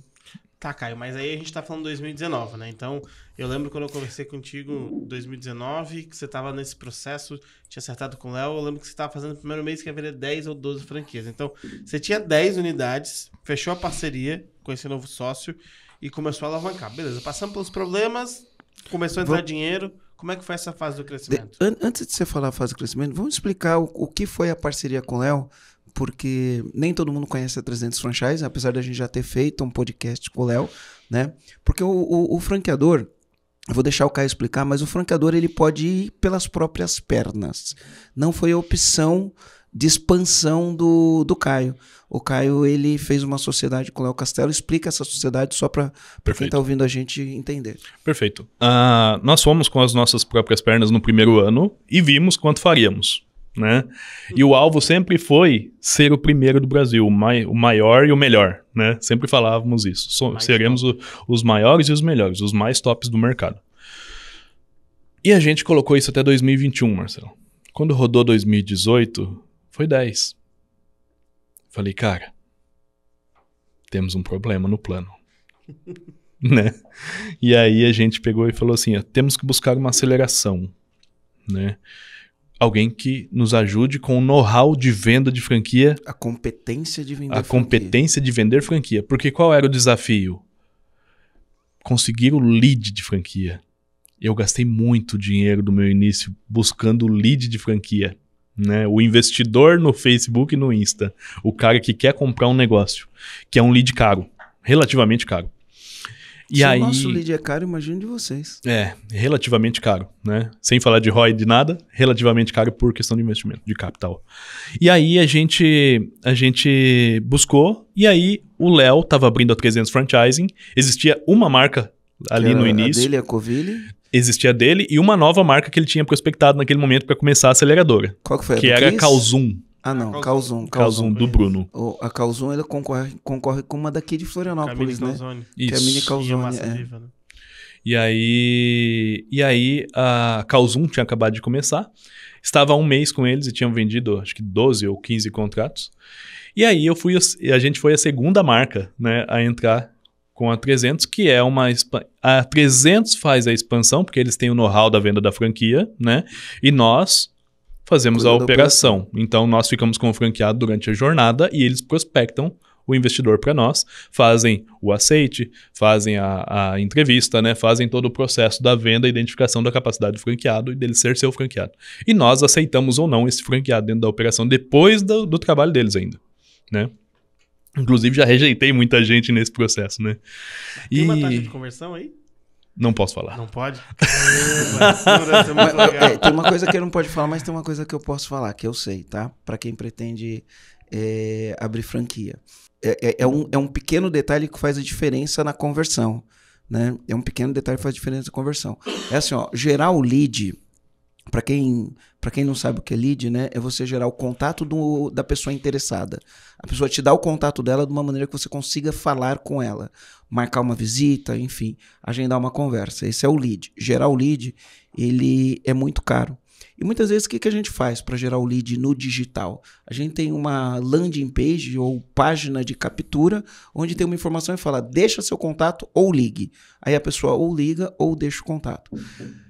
Tá, Caio, mas aí a gente tá falando 2019, né? Então, eu lembro quando eu conversei contigo 2019, que você tava nesse processo, tinha acertado com o Léo, eu lembro que você tava fazendo no primeiro mês que haveria 10 ou 12 franquias. Então, você tinha 10 unidades, fechou a parceria com esse novo sócio e começou a alavancar. Beleza, passamos pelos problemas, começou a entrar Vou... dinheiro. Como é que foi essa fase do crescimento? De... antes de você falar a fase do crescimento, vamos explicar o, o que foi a parceria com o Léo, porque nem todo mundo conhece a 300 Franchise, apesar da gente já ter feito um podcast com o Léo, né? Porque o, o, o franqueador, eu vou deixar o Caio explicar, mas o franqueador ele pode ir pelas próprias pernas. Não foi a opção de expansão do, do Caio. O Caio ele fez uma sociedade com o Léo Castelo. Explica essa sociedade só para quem está ouvindo a gente entender. Perfeito. Uh, nós fomos com as nossas próprias pernas no primeiro ano e vimos quanto faríamos né? E o alvo sempre foi ser o primeiro do Brasil, o, mai o maior e o melhor, né? Sempre falávamos isso. So seremos o, os maiores e os melhores, os mais tops do mercado. E a gente colocou isso até 2021, Marcelo. Quando rodou 2018, foi 10. Falei, cara, temos um problema no plano. né? E aí a gente pegou e falou assim, ó, temos que buscar uma aceleração, né? alguém que nos ajude com o know-how de venda de franquia. A competência de vender a franquia. A competência de vender franquia. Porque qual era o desafio? Conseguir o lead de franquia. Eu gastei muito dinheiro do meu início buscando o lead de franquia. Né? O investidor no Facebook e no Insta. O cara que quer comprar um negócio, que é um lead caro, relativamente caro. E Se aí, o nosso lead é caro, imagino de vocês. É, relativamente caro, né? Sem falar de ROI de nada, relativamente caro por questão de investimento, de capital. E aí a gente, a gente buscou, e aí o Léo estava abrindo a 300 Franchising, existia uma marca ali no início. A dele, a Coville? Existia dele e uma nova marca que ele tinha prospectado naquele momento para começar a aceleradora. Qual que foi? A que era Causum. Ah, não, Calzum. Calzum do Bruno. O, a Calzum ela concorre, concorre com uma daqui de Florianópolis, né? Isso. Que é a mini Calzone. E, é. Viva, né? e aí, e aí a Calzum tinha acabado de começar. Estava há um mês com eles e tinham vendido acho que 12 ou 15 contratos. E aí eu fui, a gente foi a segunda marca, né, a entrar com a 300, que é uma a 300 faz a expansão porque eles têm o know-how da venda da franquia, né? E nós fazemos a operação. operação. Então, nós ficamos com o franqueado durante a jornada e eles prospectam o investidor para nós, fazem o aceite, fazem a, a, entrevista, né? fazem todo o processo da venda, identificação da capacidade do franqueado e dele ser seu franqueado. E nós aceitamos ou não esse franqueado dentro da operação depois do, do trabalho deles ainda, né? Inclusive já rejeitei muita gente nesse processo, né? Tem e... uma taxa de conversão aí? Não posso falar. Não pode? É, é, tem uma coisa que eu não pode falar, mas tem uma coisa que eu posso falar, que eu sei, tá? Para quem pretende é, abrir franquia. É, é, é, um, é um pequeno detalhe que faz a diferença na conversão. Né? É um pequeno detalhe que faz a diferença na conversão. É assim, ó, gerar o lead para quem para quem não sabe o que é lead, né, é você gerar o contato do, da pessoa interessada. A pessoa te dá o contato dela de uma maneira que você consiga falar com ela, marcar uma visita, enfim, agendar uma conversa. Esse é o lead. Gerar o lead, ele é muito caro. E muitas vezes o que, que a gente faz para gerar o lead no digital? A gente tem uma landing page ou página de captura onde tem uma informação e fala: deixa seu contato ou ligue. Aí a pessoa ou liga ou deixa o contato. Uhum.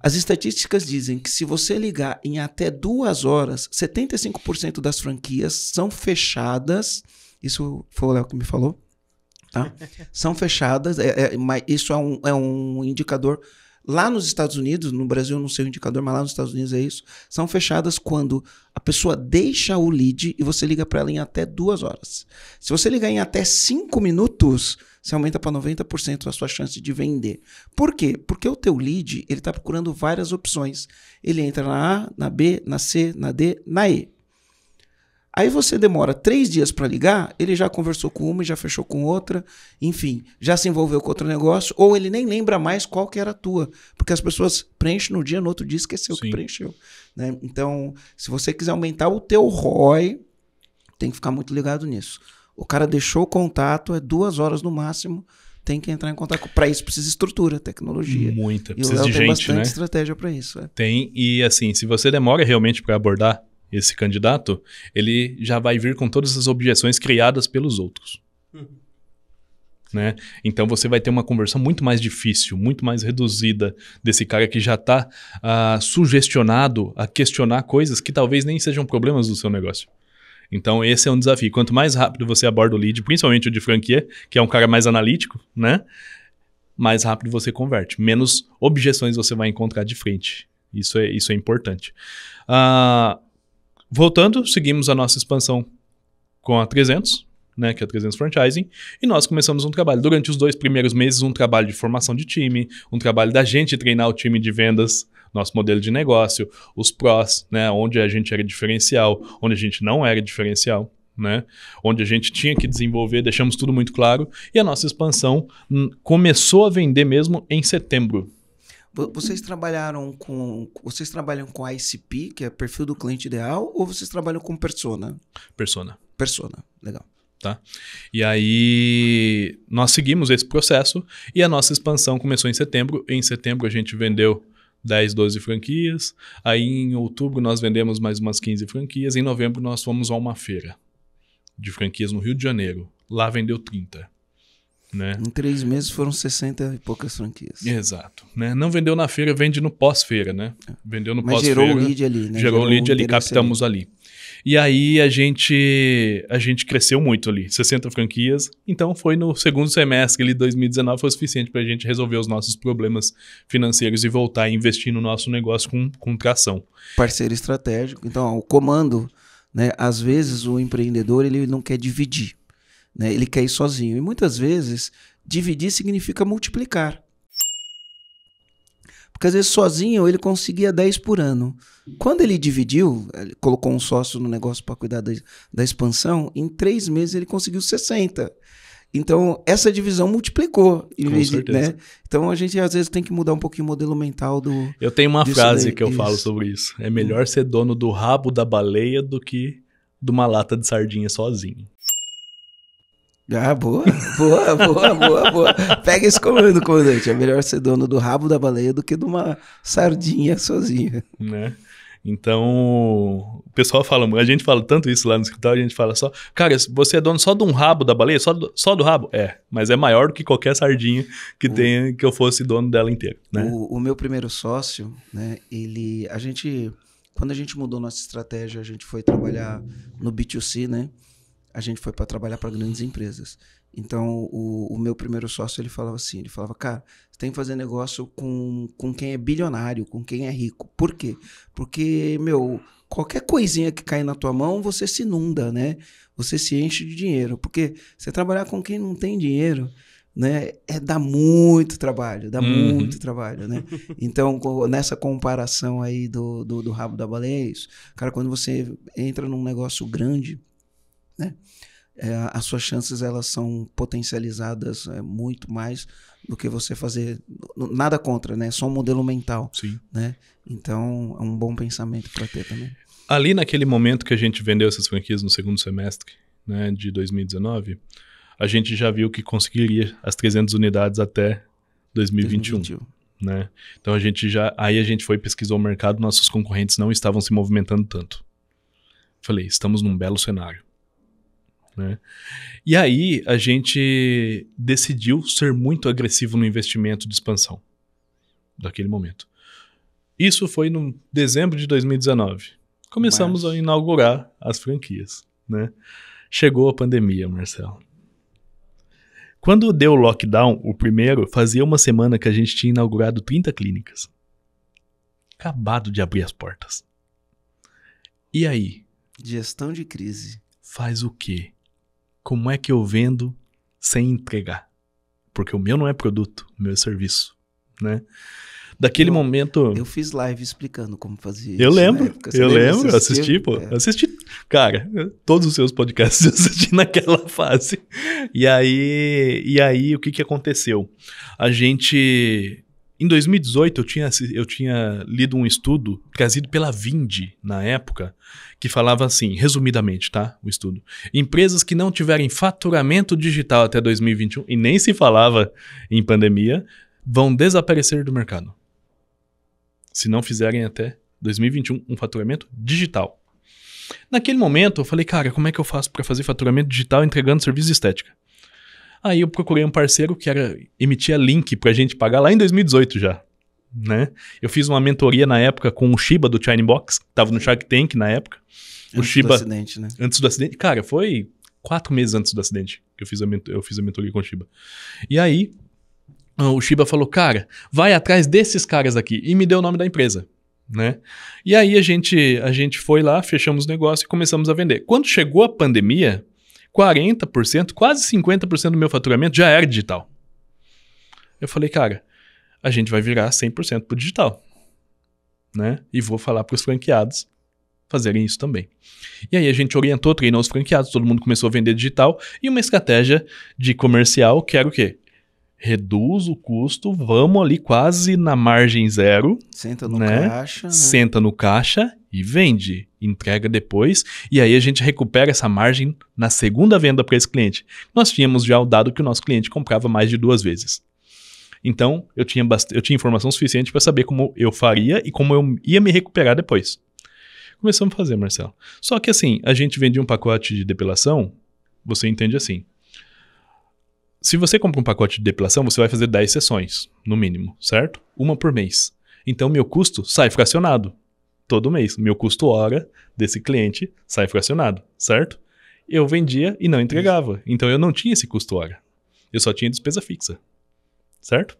As estatísticas dizem que se você ligar em até duas horas, 75% das franquias são fechadas. Isso foi o Léo que me falou. Tá? são fechadas. É, é, isso é um, é um indicador Lá nos Estados Unidos, no Brasil não sei o indicador, mas lá nos Estados Unidos é isso, são fechadas quando a pessoa deixa o lead e você liga para ela em até duas horas. Se você ligar em até cinco minutos, você aumenta para 90% a sua chance de vender. Por quê? Porque o teu lead ele está procurando várias opções. Ele entra na A, na B, na C, na D, na E. Aí você demora três dias para ligar, ele já conversou com uma, já fechou com outra, enfim, já se envolveu com outro negócio, ou ele nem lembra mais qual que era a tua, porque as pessoas preenchem no dia, no outro dia esqueceu Sim. que preencheu. Né? Então, se você quiser aumentar o teu ROI, tem que ficar muito ligado nisso. O cara deixou o contato, é duas horas no máximo, tem que entrar em contato. Para isso precisa estrutura, tecnologia. Muita, precisa e o Léo de tem gente, bastante né? estratégia para isso. É. Tem, e assim, se você demora realmente para abordar, esse candidato, ele já vai vir com todas as objeções criadas pelos outros. Uhum. Né? Então você vai ter uma conversão muito mais difícil, muito mais reduzida desse cara que já está uh, ah, sugestionado a questionar coisas que talvez nem sejam problemas do seu negócio. Então, esse é um desafio. Quanto mais rápido você aborda o lead, principalmente o de franquia, que é um cara mais analítico, né? Mais rápido você converte. Menos objeções você vai encontrar de frente. Isso é, isso é importante. Uh, Voltando, seguimos a nossa expansão com a 300, né, que é a 300 Franchising, e nós começamos um trabalho. Durante os dois primeiros meses, um trabalho de formação de time, um trabalho da gente treinar o time de vendas, nosso modelo de negócio, os prós, né, onde a gente era diferencial, onde a gente não era diferencial. Né? Onde a gente tinha que desenvolver, deixamos tudo muito claro, e a nossa expansão hum, começou a vender mesmo em setembro vocês trabalharam com. Vocês trabalham com ICP, que é perfil do cliente ideal, ou vocês trabalham com persona? Persona. Persona, legal. Tá? E aí nós seguimos esse processo e a nossa expansão começou em setembro. Em setembro a gente vendeu 10, 12 franquias. Aí em outubro nós vendemos mais umas 15 franquias. Em novembro nós fomos a uma feira de franquias no Rio de Janeiro. Lá vendeu 30. Né? Em três meses foram 60 e poucas franquias. Exato. Né? Não vendeu na feira, vende no pós-feira, né? É. Vendeu no pós-feira. Gerou o lead ali, né? Gerou, gerou o lead ali, captamos ali. ali. E aí a gente, a gente cresceu muito ali, 60 franquias. Então foi no segundo semestre de 2019 foi suficiente para a gente resolver os nossos problemas financeiros e voltar a investir no nosso negócio com, com tração. Parceiro estratégico. Então, ó, o comando, né? Às vezes o empreendedor ele não quer dividir. Né? Ele quer ir sozinho. E muitas vezes, dividir significa multiplicar. Porque às vezes sozinho ele conseguia 10 por ano. Quando ele dividiu, ele colocou um sócio no negócio para cuidar da, da, expansão, em três meses ele conseguiu 60. Então, essa divisão multiplicou. Com vez né? Então, a gente às vezes tem que mudar um pouquinho o modelo mental do. Eu tenho uma frase daí, que eu isso. falo sobre isso. É melhor ser dono do rabo da baleia do que de uma lata de sardinha sozinho. Ah, boa, boa, boa, boa, boa. Pega esse comando, comandante. É melhor ser dono do rabo da baleia do que de uma sardinha sozinha. Né? Então, o pessoal fala, a gente fala tanto isso lá no escritório, a gente fala só, cara, você é dono só de um rabo da baleia? Só do, só do rabo? É, mas é maior do que qualquer sardinha que o, tenha, que eu fosse dono dela inteira. Né? O, o meu primeiro sócio, né, ele, a gente, quando a gente mudou nossa estratégia, a gente foi trabalhar no B2C, né, a gente foi para trabalhar para grandes empresas. Então, o, o, meu primeiro sócio, ele falava assim, ele falava, cara, você tem que fazer negócio com, com quem é bilionário, com quem é rico. Por quê? Porque, meu, qualquer coisinha que cair na tua mão, você se inunda, né? Você se enche de dinheiro. Porque você trabalhar com quem não tem dinheiro, né? É dá muito trabalho, dá uhum. muito trabalho, né? Então, nessa comparação aí do, do, do rabo da baleia, é isso. Cara, quando você entra num negócio grande né? É, as suas chances elas são potencializadas é, muito mais do que você fazer nada contra, né? Só um modelo mental, Sim. né? Então é um bom pensamento para ter também. Ali naquele momento que a gente vendeu essas franquias no segundo semestre, né, de 2019, a gente já viu que conseguiria as 300 unidades até 2021, 2021. né? Então a gente já aí a gente foi pesquisou o mercado, nossos concorrentes não estavam se movimentando tanto. Falei, estamos num belo cenário né? E aí a gente decidiu ser muito agressivo no investimento de expansão daquele momento. Isso foi no dezembro de 2019. Começamos Mas... a inaugurar as franquias. Né? Chegou a pandemia, Marcelo. Quando deu o lockdown, o primeiro, fazia uma semana que a gente tinha inaugurado 30 clínicas. Acabado de abrir as portas. E aí? Gestão de crise. Faz o quê? como é que eu vendo sem entregar? Porque o meu não é produto, o meu é serviço, né? Daquele eu, momento. Eu fiz live explicando como fazer isso. Eu lembro, época, eu lembro, assisti, pô. É. Assisti, cara, todos os seus podcasts eu assisti naquela fase. E aí, e aí o que, que aconteceu? A gente em 2018, eu tinha, eu tinha lido um estudo trazido pela Vindi, na época, que falava assim, resumidamente, tá? O estudo. Empresas que não tiverem faturamento digital até 2021, e nem se falava em pandemia, vão desaparecer do mercado. Se não fizerem até 2021 um faturamento digital. Naquele momento, eu falei, cara, como é que eu faço para fazer faturamento digital entregando serviço de estética? Aí eu procurei um parceiro que era emitia link pra gente pagar lá em 2018 já. Né? Eu fiz uma mentoria na época com o Shiba do Chinebox, tava no Shark Tank na época. Antes Shiba, do acidente, né? Antes do acidente. Cara, foi quatro meses antes do acidente que eu fiz a, eu fiz a mentoria com o Shiba. E aí, ah, o Shiba falou, cara, vai atrás desses caras aqui. E me deu o nome da empresa. Né? E aí a gente, a gente foi lá, fechamos o negócio e começamos a vender. Quando chegou a pandemia, 40%, quase 50% do meu faturamento já era digital. Eu falei, cara, a gente vai virar 100% para o digital. Né? E vou falar para os franqueados fazerem isso também. E aí a gente orientou, treinou os franqueados, todo mundo começou a vender digital e uma estratégia de comercial que era o quê? reduz o custo, vamos ali quase na margem zero. Senta no né? caixa. Né? Senta no caixa e vende. Entrega depois. E aí a gente recupera essa margem na segunda venda para esse cliente. Nós tínhamos já o dado que o nosso cliente comprava mais de duas vezes. Então, eu tinha, eu tinha informação suficiente para saber como eu faria e como eu ia me recuperar depois. Começamos a fazer, Marcelo. Só que assim, a gente vendia um pacote de depilação, você entende assim. Se você compra um pacote de depilação, você vai fazer 10 sessões, no mínimo, certo? Uma por mês. Então, meu custo sai fracionado todo mês. Meu custo hora desse cliente sai fracionado, certo? Eu vendia e não entregava. Então, eu não tinha esse custo hora. Eu só tinha despesa fixa, certo?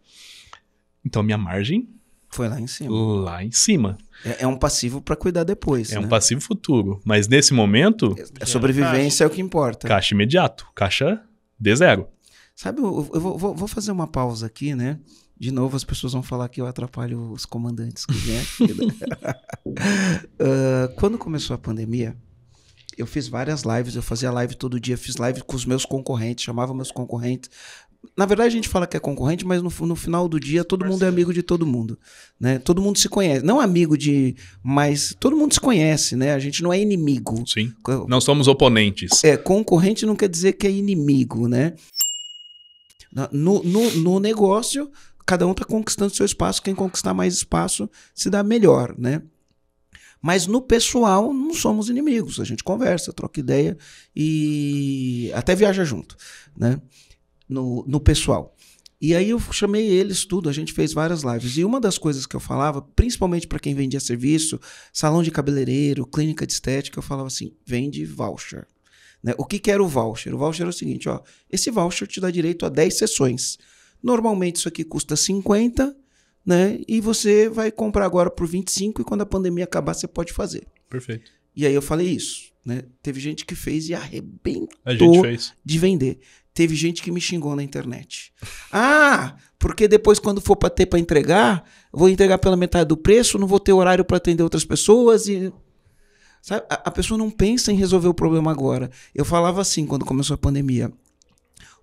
Então, minha margem foi lá em cima. Lá em cima. É, é um passivo para cuidar depois. É né? um passivo futuro. Mas nesse momento. É, a é sobrevivência é, é o que importa. Caixa imediato. Caixa de zero. Sabe, eu, eu vou, vou, fazer uma pausa aqui, né? De novo, as pessoas vão falar que eu atrapalho os comandantes que vêm aqui. Né? uh, quando começou a pandemia, eu fiz várias lives, eu fazia live todo dia, fiz live com os meus concorrentes, chamava meus concorrentes. Na verdade, a gente fala que é concorrente, mas no, no final do dia todo mundo é amigo de todo mundo, né? Todo mundo se conhece, não amigo de, mas todo mundo se conhece, né? A gente não é inimigo. Sim. Não somos oponentes. É, concorrente não quer dizer que é inimigo, né? No, no, no negócio, cada um está conquistando seu espaço, quem conquistar mais espaço se dá melhor, né? Mas no pessoal não somos inimigos, a gente conversa, troca ideia e até viaja junto, né? No, no pessoal. E aí eu chamei eles tudo, a gente fez várias lives. E uma das coisas que eu falava, principalmente para quem vendia serviço, salão de cabeleireiro, clínica de estética, eu falava assim: vende voucher. Né? O que, que era o voucher? O voucher era o seguinte: ó, esse voucher te dá direito a 10 sessões. Normalmente isso aqui custa 50, né? E você vai comprar agora por 25 e quando a pandemia acabar você pode fazer. Perfeito. E aí eu falei isso, né? Teve gente que fez e arrebentou fez. de vender. Teve gente que me xingou na internet. Ah, porque depois quando for para ter para entregar, vou entregar pela metade do preço, não vou ter horário para atender outras pessoas e Sabe? A, pessoa não pensa em resolver o problema agora. Eu falava assim quando começou a pandemia.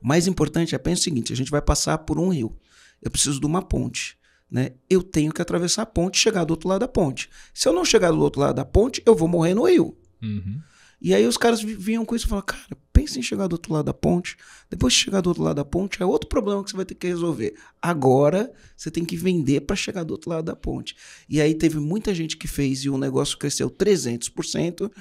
O mais importante é pensar o seguinte: a gente vai passar por um rio. Eu preciso de uma ponte. Né? Eu tenho que atravessar a ponte e chegar do outro lado da ponte. Se eu não chegar do outro lado da ponte, eu vou morrer no rio. Uhum. E aí os caras vinham com isso e falavam, cara, pensa em chegar do outro lado da ponte. Depois de chegar do outro lado da ponte, é outro problema que você vai ter que resolver. Agora, você tem que vender para chegar do outro lado da ponte. E aí teve muita gente que fez e o negócio cresceu 300%.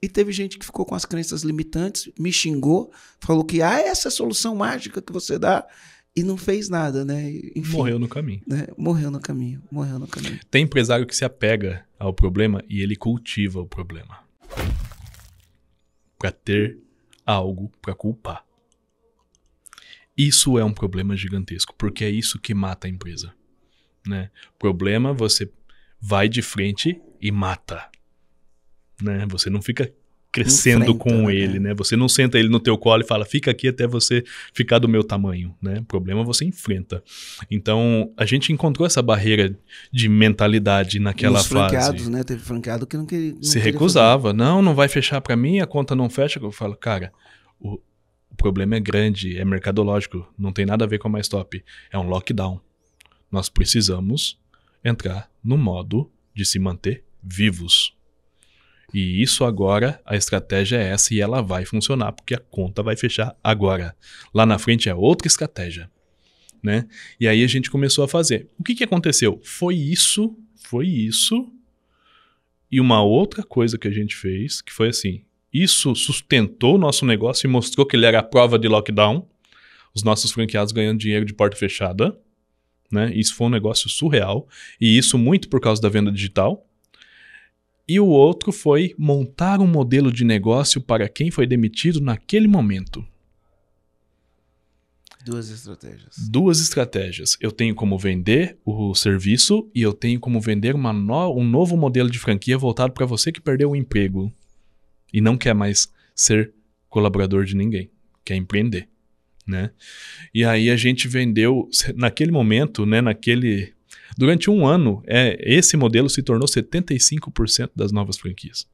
E teve gente que ficou com as crenças limitantes, me xingou, falou que ah, essa é a solução mágica que você dá e não fez nada, né? Enfim, morreu no caminho. Né? Morreu no caminho, morreu no caminho. Tem empresário que se apega ao problema e ele cultiva o problema para ter algo para culpar. Isso é um problema gigantesco, porque é isso que mata a empresa. Né? Problema, você vai de frente e mata. Né? Você não fica crescendo Enfrenta, com ele, né? né? Você não senta ele no teu colo e fala, fica aqui até você ficar do meu tamanho, né? O problema você enfrenta. Então, a gente encontrou essa barreira de mentalidade naquela fase. franqueados, né? Teve franqueado que não queria... Não Se recusava. Fazer. Não, não vai fechar para mim, a conta não fecha. Eu falo, cara, o, o problema é grande, é mercadológico, não tem nada a ver com a mais top. É um lockdown. Nós precisamos entrar no modo de se manter vivos. E isso agora, a estratégia é essa e ela vai funcionar, porque a conta vai fechar agora. Lá na frente é outra estratégia. Né? E aí a gente começou a fazer. O que, que aconteceu? Foi isso, foi isso. E uma outra coisa que a gente fez, que foi assim: isso sustentou o nosso negócio e mostrou que ele era a prova de lockdown. Os nossos franqueados ganhando dinheiro de porta fechada. Né? Isso foi um negócio surreal. E isso muito por causa da venda digital e o outro foi montar um modelo de negócio para quem foi demitido naquele momento. Duas estratégias. Duas estratégias. Eu tenho como vender o serviço e eu tenho como vender no, um novo modelo de franquia voltado para você que perdeu o emprego e não quer mais ser colaborador de ninguém, quer empreender, né? E aí a gente vendeu naquele momento, né, naquele Durante um ano, é, esse modelo se tornou 75% das novas franquias.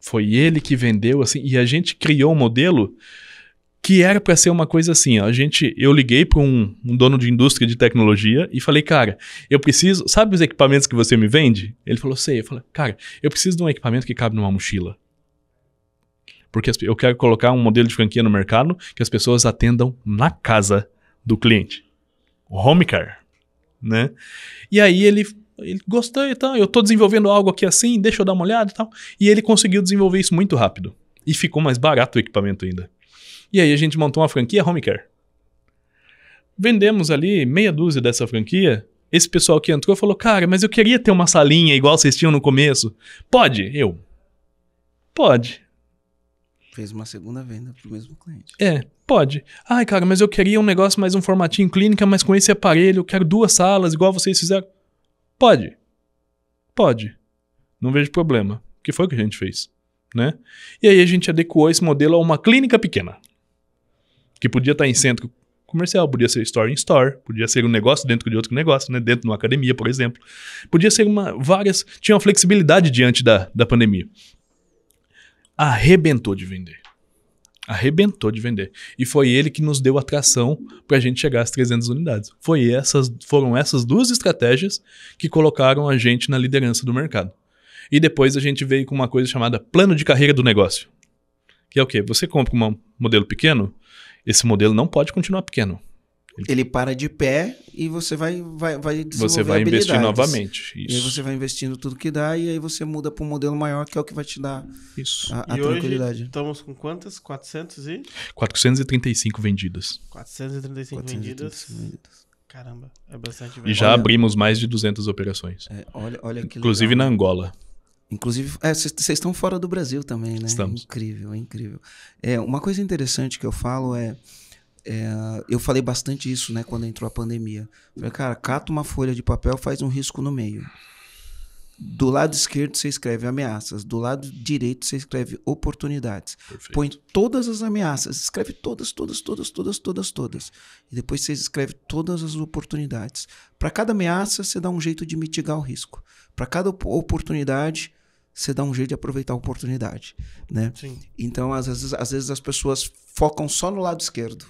Foi ele que vendeu assim, e a gente criou um modelo que era para ser uma coisa assim. Ó, a gente, eu liguei para um, um, dono de indústria de tecnologia e falei, cara, eu preciso, sabe os equipamentos que você me vende? Ele falou, sei. Eu falei, cara, eu preciso de um equipamento que cabe numa mochila, porque eu quero colocar um modelo de franquia no mercado que as pessoas atendam na casa do cliente, o home care né? E aí ele, ele gostou e tal, eu tô desenvolvendo algo aqui assim, deixa eu dar uma olhada e tal. E ele conseguiu desenvolver isso muito rápido. E ficou mais barato o equipamento ainda. E aí a gente montou uma franquia Home Care. Vendemos ali meia dúzia dessa franquia. Esse pessoal que entrou falou: Cara, mas eu queria ter uma salinha igual vocês tinham no começo. Pode? Eu. Pode. Fez uma segunda venda pro mesmo cliente. É, pode. Ai, cara, mas eu queria um negócio mais um formatinho clínica, mas com esse aparelho, eu quero duas salas, igual vocês fizeram. Pode. Pode. Não vejo problema. Que foi o que a gente fez, né? E aí a gente adequou esse modelo a uma clínica pequena. Que podia estar tá em centro comercial, podia ser store in store, podia ser um negócio dentro de outro negócio, né? dentro de uma academia, por exemplo. Podia ser uma várias, tinha uma flexibilidade diante da, da pandemia arrebentou de vender. Arrebentou de vender. E foi ele que nos deu a tração para a gente chegar às 300 unidades. Foi essas, foram essas duas estratégias que colocaram a gente na liderança do mercado. E depois a gente veio com uma coisa chamada plano de carreira do negócio. Que é o quê? Você compra um modelo pequeno, esse modelo não pode continuar pequeno. Ele para de pé e você vai vai, vai Você vai investir novamente. Isso. E aí você vai investindo tudo que dá e aí você muda para um modelo maior que é o que vai te dar isso. a, a e tranquilidade. Hoje estamos com quantas? 400 e 435 vendidas. 435, 435 vendidas. vendidas. Caramba, é bastante vendido. E já olha, abrimos mais de 200 operações. É, olha, olha que Inclusive legal. na Angola. Inclusive, vocês é, estão fora do Brasil também, né? Estamos. incrível, é incrível. É, uma coisa interessante que eu falo é é, eu falei bastante isso, né, quando entrou a pandemia. Falei, cara, cata uma folha de papel, faz um risco no meio. Do lado esquerdo você escreve ameaças, do lado direito você escreve oportunidades. Perfeito. Põe todas as ameaças, escreve todas, todas, todas, todas, todas, todas. E depois você escreve todas as oportunidades. Para cada ameaça você dá um jeito de mitigar o risco. Para cada oportunidade você dá um jeito de aproveitar a oportunidade, né? Sim. Então às vezes, às vezes as pessoas focam só no lado esquerdo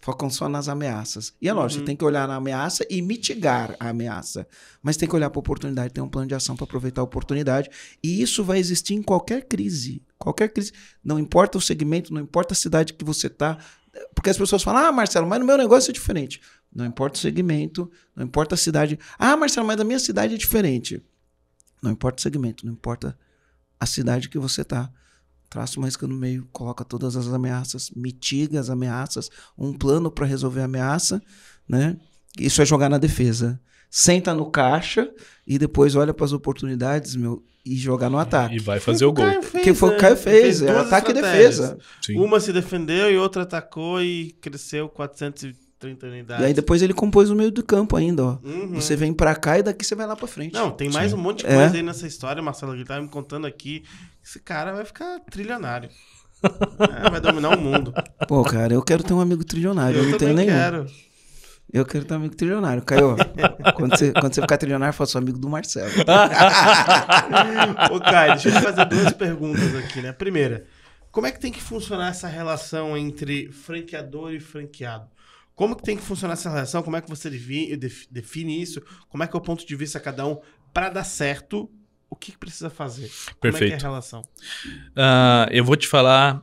focam só nas ameaças. E é lógico, uhum. tem que olhar na ameaça e mitigar a ameaça. Mas tem que olhar para a oportunidade, ter um plano de ação para aproveitar a oportunidade. E isso vai existir em qualquer crise. Qualquer crise. Não importa o segmento, não importa a cidade que você está. Porque as pessoas falam, ah, Marcelo, mas no meu negócio é diferente. Não importa o segmento, não importa a cidade. Ah, Marcelo, mas da minha cidade é diferente. Não importa o segmento, não importa a cidade que você está traça uma risca no meio, coloca todas as ameaças, mitiga as ameaças, um plano para resolver a ameaça, né? Isso é jogar na defesa. Senta no caixa e depois olha para as oportunidades, meu, e jogar no ataque. E vai fazer o, o gol. Fez, que foi o né? Caio fez, fez é ataque e defesa. Sim. Uma se defendeu e outra atacou e cresceu 400 30 unidades. E aí depois ele compôs o meio do campo ainda, ó. Uhum. Você vem pra cá e daqui você vai lá pra frente. Não, tem mais Sim. um monte de é. coisa é. aí nessa história, Marcelo, que tava tá me contando aqui. Esse cara vai ficar trilionário. é, vai dominar o mundo. Pô, cara, eu quero ter um amigo trilionário, eu, eu não tenho nenhum. Quero. Eu quero ter um amigo trilionário. Caio, quando, você, quando você ficar trilionário, faça o amigo do Marcelo. Ô, Caio, deixa eu fazer duas perguntas aqui, né? Primeira, como é que tem que funcionar essa relação entre franqueador e franqueado? Como que tem que funcionar essa relação? Como é que você define isso? Como é que é o ponto de vista cada um para dar certo? O que, que precisa fazer? Como Perfeito. é que é a relação? Uh, eu vou te falar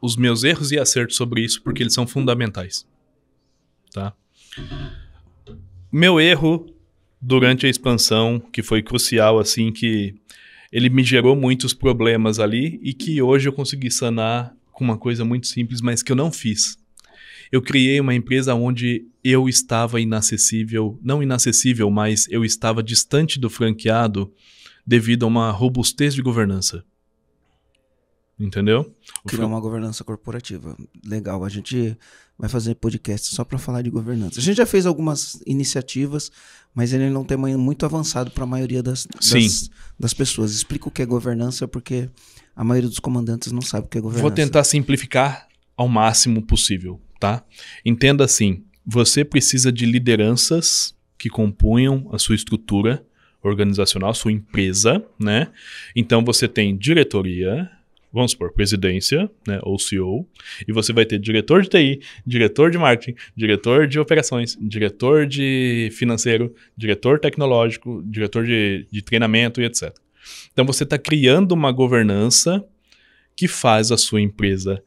os meus erros e acertos sobre isso porque eles são fundamentais, tá? Meu erro durante a expansão que foi crucial assim que ele me gerou muitos problemas ali e que hoje eu consegui sanar com uma coisa muito simples, mas que eu não fiz. Eu criei uma empresa onde eu estava inacessível, não inacessível, mas eu estava distante do franqueado devido a uma robustez de governança. Entendeu? Criou Criar uma governança corporativa. Legal. A gente vai fazer podcast só para falar de governança. A gente já fez algumas iniciativas, mas ele não é tem muito avançado para a maioria das, das, das, pessoas. Explica o que é governança, porque a maioria dos comandantes não sabe o que é governança. Vou tentar simplificar ao máximo possível tá? Entenda assim, você precisa de lideranças que compunham a sua estrutura organizacional, sua empresa, né? Então você tem diretoria, vamos supor, presidência, né, ou CEO, e você vai ter diretor de TI, diretor de marketing, diretor de operações, diretor de financeiro, diretor tecnológico, diretor de, de treinamento e etc. Então você está criando uma governança que faz a sua empresa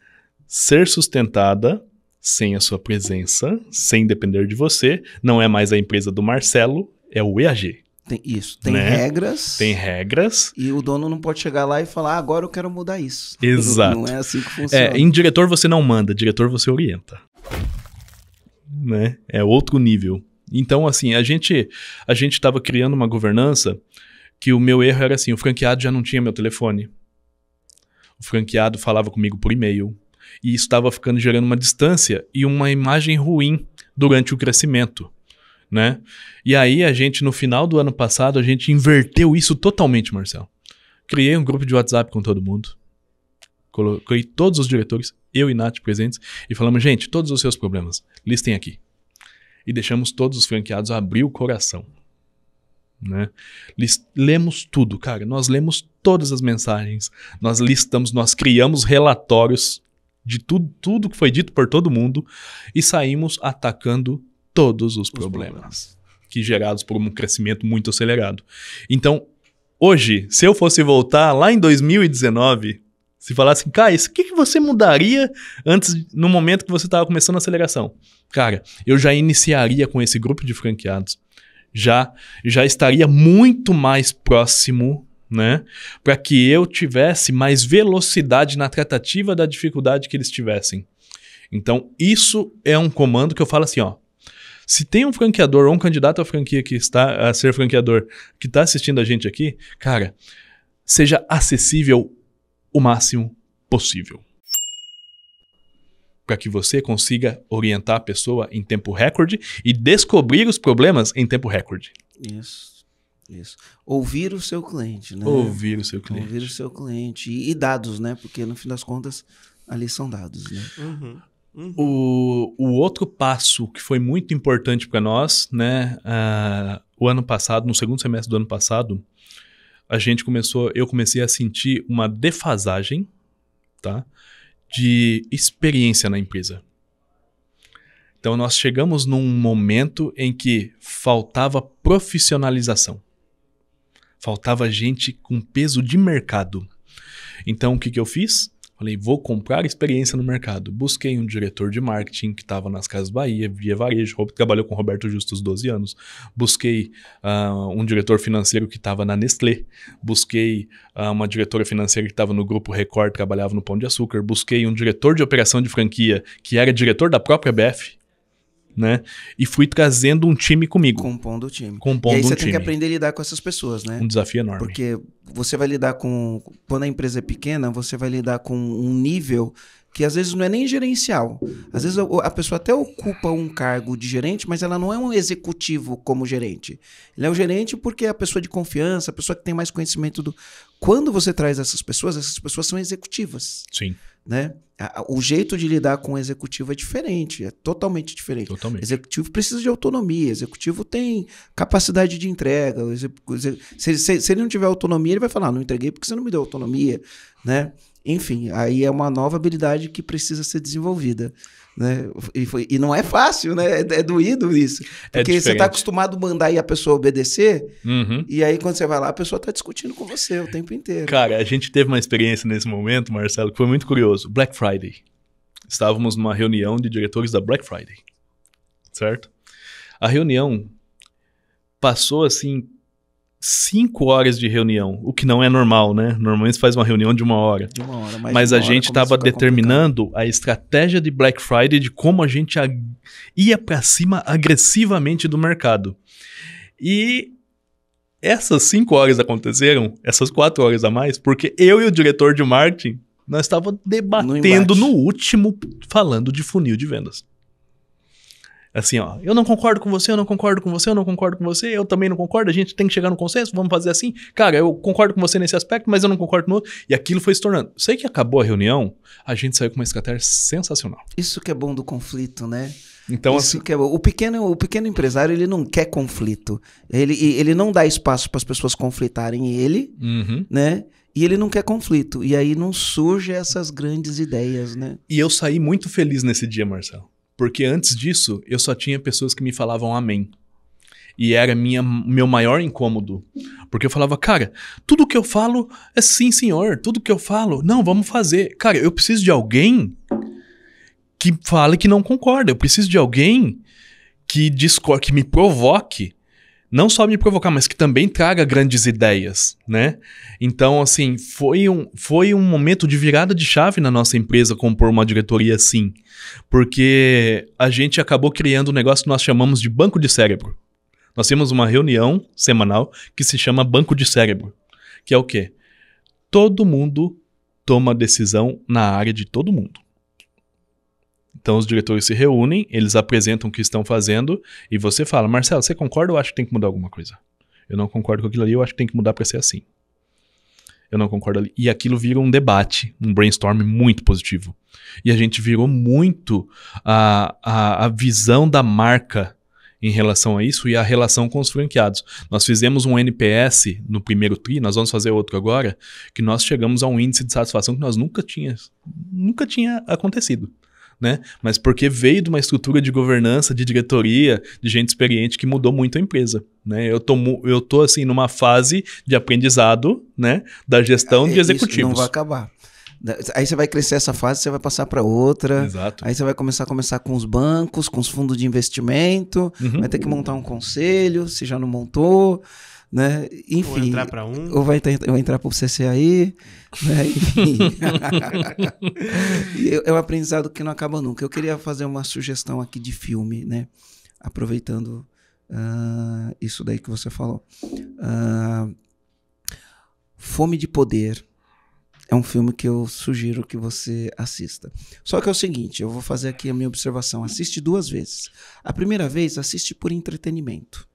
ser sustentada sem a sua presença, sem depender de você. Não é mais a empresa do Marcelo, é o EAG. Tem, isso, tem né? regras. Tem regras. E o dono não pode chegar lá e falar, ah, agora eu quero mudar isso. Exato. Não, é assim que é, funciona. É, em diretor você não manda, diretor você orienta. Né? É outro nível. Então, assim, a gente a gente estava criando uma governança que o meu erro era assim, o franqueado já não tinha meu telefone. O franqueado falava comigo por e-mail e estava ficando gerando uma distância e uma imagem ruim durante o crescimento. Né? E aí a gente, no final do ano passado, a gente inverteu isso totalmente, Marcelo. Criei um grupo de WhatsApp com todo mundo. Coloquei todos os diretores, eu e Nath presentes, e falamos, gente, todos os seus problemas, listem aqui. E deixamos todos os franqueados abrir o coração. Né? lemos tudo, cara. Nós lemos todas as mensagens, nós listamos, nós criamos relatórios de tudo, tudo que foi dito por todo mundo e saímos atacando todos os, os problemas, problemas, que gerados por um crescimento muito acelerado. Então, hoje, se eu fosse voltar lá em 2019, se falasse cara, o que, que você mudaria antes, no momento que você estava começando a aceleração? Cara, eu já iniciaria com esse grupo de franqueados. Já, já estaria muito mais próximo né? Para que eu tivesse mais velocidade na tratativa da dificuldade que eles tivessem. Então, isso é um comando que eu falo assim, ó. Se tem um franqueador ou um candidato à franquia que está a ser franqueador que está assistindo a gente aqui, cara, seja acessível o máximo possível. Para que você consiga orientar a pessoa em tempo recorde e descobrir os problemas em tempo recorde. Isso. Isso. Ouvir o seu cliente, né? Ouvir o seu cliente. Ouvir o seu cliente. E, e dados, né? Porque no fim das contas, ali são dados, né? Uhum. Uhum. O, o outro passo que foi muito importante para nós, né? Uh, o ano passado, no segundo semestre do ano passado, a gente começou, eu comecei a sentir uma defasagem, tá? De experiência na empresa. Então nós chegamos num momento em que faltava profissionalização. Faltava gente com peso de mercado. Então, o que, que eu fiz? Falei, vou comprar experiência no mercado. Busquei um diretor de marketing que estava nas Casas Bahia, via varejo, trabalhou com Roberto Justus 12 anos. Busquei uh, um diretor financeiro que estava na Nestlé. Busquei uh, uma diretora financeira que estava no Grupo Record, trabalhava no Pão de Açúcar. Busquei um diretor de operação de franquia que era diretor da própria BF, né? E fui trazendo um time comigo. Compondo o time. Compondo e aí você um tem time. que aprender a lidar com essas pessoas, né? Um desafio enorme. Porque você vai lidar com. Quando a empresa é pequena, você vai lidar com um nível que às vezes não é nem gerencial. Às vezes a pessoa até ocupa um cargo de gerente, mas ela não é um executivo como gerente. Ele é um gerente porque é a pessoa de confiança, a pessoa que tem mais conhecimento do. Quando você traz essas pessoas, essas pessoas são executivas. Sim. Né? o jeito de lidar com o executivo é diferente, é totalmente diferente. Totalmente. Executivo precisa de autonomia, executivo tem capacidade de entrega. Se, se, se ele não tiver autonomia, ele vai falar: não entreguei porque você não me deu autonomia, né? Enfim, aí é uma nova habilidade que precisa ser desenvolvida. Né? E, foi, e, não é fácil, né? É, é doído isso. É Porque é você está acostumado a mandar e a pessoa obedecer, uhum. e aí quando você vai lá, a pessoa está discutindo com você o tempo inteiro. Cara, a gente teve uma experiência nesse momento, Marcelo, que foi muito curioso. Black Friday. Estávamos numa reunião de diretores da Black Friday, certo? A reunião passou assim cinco horas de reunião, o que não é normal, né? Normalmente faz uma reunião de uma hora. De uma hora Mas uma a gente estava determinando complicado. a estratégia de Black Friday de como a gente ia para cima agressivamente do mercado. E essas cinco horas aconteceram, essas quatro horas a mais, porque eu e o diretor de marketing nós estávamos debatendo no, no último, falando de funil de vendas. Assim, ó, eu não concordo com você, eu não concordo com você, eu não concordo com você, eu também não concordo, a gente tem que chegar no consenso, vamos fazer assim. Cara, eu concordo com você nesse aspecto, mas eu não concordo no outro. E aquilo foi se tornando. Sei que acabou a reunião, a gente saiu com uma escatéria sensacional. Isso que é bom do conflito, né? Então, Isso assim, é o pequeno o pequeno empresário ele não quer conflito. Ele, ele não dá espaço para as pessoas conflitarem ele, uhum. né? E ele não quer conflito. E aí não surgem essas grandes ideias, né? E eu saí muito feliz nesse dia, Marcelo. Porque antes disso, eu só tinha pessoas que me falavam amém. E era minha, meu maior incômodo. Porque eu falava, cara, tudo que eu falo é sim, senhor. Tudo que eu falo, não, vamos fazer. Cara, eu preciso de alguém que fale que não concorda. Eu preciso de alguém que discorde, que me provoque não só me provocar, mas que também traga grandes ideias, né? Então, assim, foi um, foi um momento de virada de chave na nossa empresa compor uma diretoria assim, porque a gente acabou criando um negócio que nós chamamos de banco de cérebro. Nós temos uma reunião semanal que se chama banco de cérebro, que é o quê? Todo mundo toma decisão na área de todo mundo. Então os diretores se reúnem, eles apresentam o que estão fazendo e você fala: Marcelo, você concorda ou acho que tem que mudar alguma coisa? Eu não concordo com aquilo ali, eu acho que tem que mudar para ser assim. Eu não concordo ali. E aquilo vira um debate, um brainstorm muito positivo. E a gente virou muito a, a, a visão da marca em relação a isso e a relação com os franqueados. Nós fizemos um NPS no primeiro TRI, nós vamos fazer outro agora, que nós chegamos a um índice de satisfação que nós nunca tínhamos, nunca tinha acontecido né? Mas porque veio de uma estrutura de governança, de diretoria, de gente experiente que mudou muito a empresa, né? Eu tô, eu tô assim numa fase de aprendizado, né, da gestão ah, de executivos. Isso não vai acabar. Aí você vai crescer essa fase, você vai passar para outra. Exato. Aí você vai começar a começar com os bancos, com os fundos de investimento, uhum. vai ter que montar um conselho, se já não montou né? Enfim. Ou entrar para um. Ou vai, ter, entrar para o CCAI, né? Enfim. É, é um aprendizado que não acaba nunca. Eu queria fazer uma sugestão aqui de filme, né? Aproveitando uh, isso daí que você falou. Uh, Fome de Poder é um filme que eu sugiro que você assista. Só que é o seguinte, eu vou fazer aqui a minha observação. Assiste duas vezes. A primeira vez, assiste por entretenimento.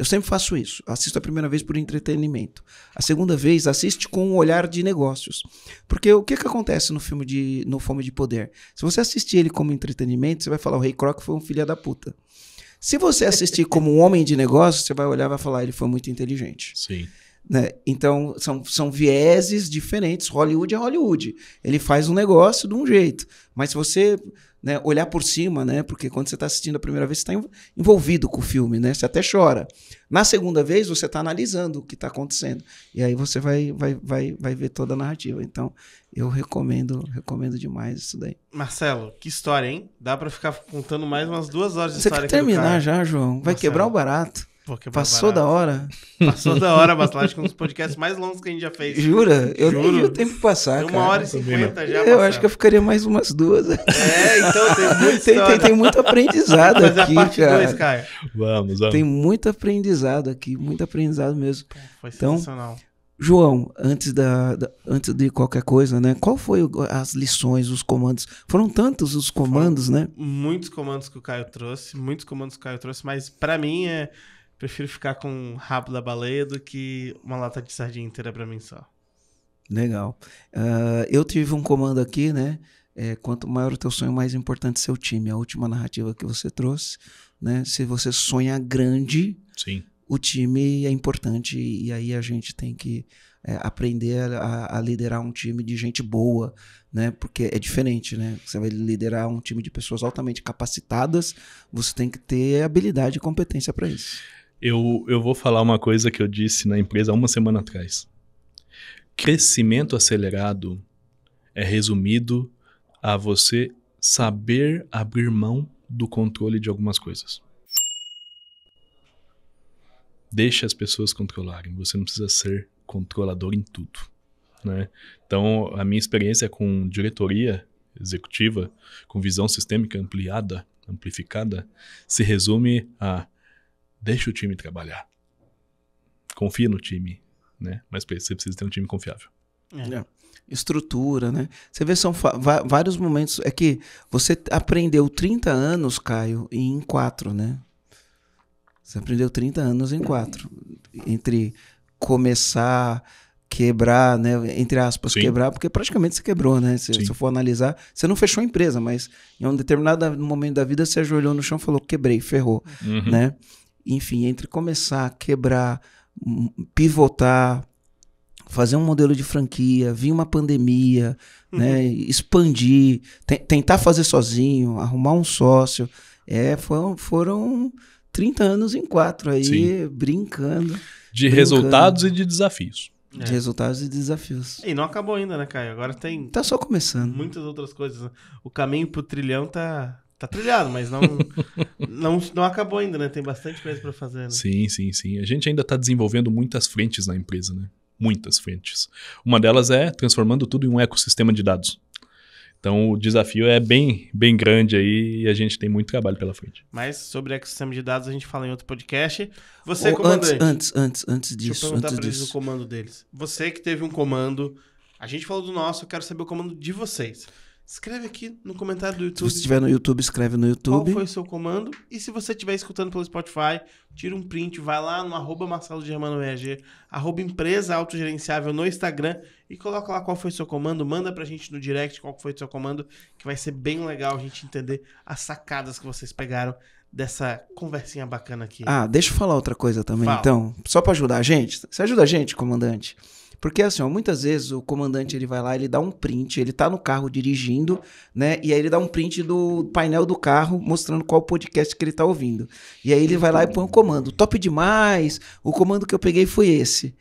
Eu sempre faço isso. Assisto a primeira vez por entretenimento. A segunda vez assiste com um olhar de negócios. Porque o que, que acontece no filme de no Fome de Poder? Se você assistir ele como entretenimento, você vai falar o Rei Croc foi um filho da puta. Se você assistir como um homem de negócio, você vai olhar e vai falar ele foi muito inteligente. Sim. Né? Então, são, são vieses diferentes. Hollywood é Hollywood. Ele faz um negócio de um jeito. Mas se você né, olhar por cima, né? Porque quando você está assistindo a primeira vez, você está envolvido com o filme, né? Você até chora. Na segunda vez, você está analisando o que está acontecendo. E aí você vai, vai, vai, vai ver toda a narrativa. Então, eu recomendo, recomendo demais isso daí. Marcelo, que história, hein? Dá para ficar contando mais umas duas horas de você história. Você quer terminar já, João? Vai Marcelo. quebrar o barato. Porque é Passou da hora? Passou da hora, mas acho que é um dos podcasts mais longos que a gente já fez. Jura? Eu Juro. vi o tempo passar, Uma hora e cinquenta já. Eu acho que eu ficaria mais umas duas. É, então tem tem, tem, tem, muito aprendizado mas aqui, a parte cara. Dois, Vamos, vamos. Tem muito aprendizado aqui, muito aprendizado mesmo. Foi então, sensacional. João, antes, da, da, antes de qualquer coisa, né? Qual foi o, as lições, os comandos? Foram tantos os comandos, Foram né? Muitos comandos que o Caio trouxe, muitos comandos que o Caio trouxe, mas para mim é prefiro ficar com um rabo da baleia do que uma lata de sardinha inteira para mim só. Legal. Uh, eu tive um comando aqui, né? É, quanto maior o teu sonho, mais importante seu time. A última narrativa que você trouxe, né? Se você sonha grande, Sim. o time é importante e aí a gente tem que é, aprender a, a, liderar um time de gente boa, né? Porque é diferente, né? Você vai liderar um time de pessoas altamente capacitadas, você tem que ter habilidade e competência para isso. Eu, eu vou falar uma coisa que eu disse na empresa uma semana atrás. Crescimento acelerado é resumido a você saber abrir mão do controle de algumas coisas. Deixe as pessoas controlarem. Você não precisa ser controlador em tudo. Né? Então, a minha experiência com diretoria executiva, com visão sistêmica ampliada, amplificada, se resume a Deixa o time trabalhar. Confia no time, né? Mas você precisa ter um time confiável. É. Estrutura, né? Você vê, são vários momentos. É que você aprendeu 30 anos, Caio, em quatro né? Você aprendeu 30 anos em quatro Entre começar, quebrar, né? Entre aspas, Sim. quebrar, porque praticamente você quebrou, né? Se, Sim. for analisar, você não fechou a empresa, mas em um determinado momento da vida você ajoelhou no chão e falou: quebrei, ferrou, uhum. né? enfim, entre começar, quebrar, hum, pivotar, fazer um modelo de franquia, vir uma pandemia, né, uhum. né, expandir, te tentar fazer sozinho, arrumar um sócio, é, foram, foram 30 anos em quatro aí, Sim. brincando. De brincando. resultados e de desafios. De é. resultados e desafios. E não acabou ainda, né, Caio? Agora tem. Tá só começando. Muitas outras coisas. Né? O caminho pro trilhão tá, Tá trilhado, mas não, não, não acabou ainda, né? Tem bastante coisa para fazer, né? Sim, sim, sim. A gente ainda está desenvolvendo muitas frentes na empresa, né? Muitas frentes. Uma delas é transformando tudo em um ecossistema de dados. Então o desafio é bem, bem grande aí e a gente tem muito trabalho pela frente. Mas sobre ecossistema de dados a gente fala em outro podcast. Você, oh, comandante. Antes, antes, antes, antes disso. Deixa eu perguntar para eles o comando deles. Você que teve um comando. A gente falou do nosso, eu quero saber o comando de vocês. Escreve aqui no comentário do YouTube. Se estiver no YouTube, escreve no YouTube. Qual foi o seu comando? E se você estiver escutando pelo Spotify, tira um print, vai lá no arroba Marcelo Germano EAG, arroba empresa autogerenciável no Instagram e coloca lá qual foi o seu comando, manda pra gente no direct qual foi o seu comando, que vai ser bem legal a gente entender as sacadas que vocês pegaram dessa conversinha bacana aqui. Ah, deixa eu falar outra coisa também, Fala. então. Só pra ajudar a gente. Você ajuda a gente, comandante? Porque assim, ó, muitas vezes o comandante ele vai lá, ele dá um print, ele tá no carro dirigindo, né? E aí ele dá um print do painel do carro mostrando qual podcast que ele tá ouvindo. E aí ele vai lá e põe o um comando, top demais, o comando que eu peguei foi esse.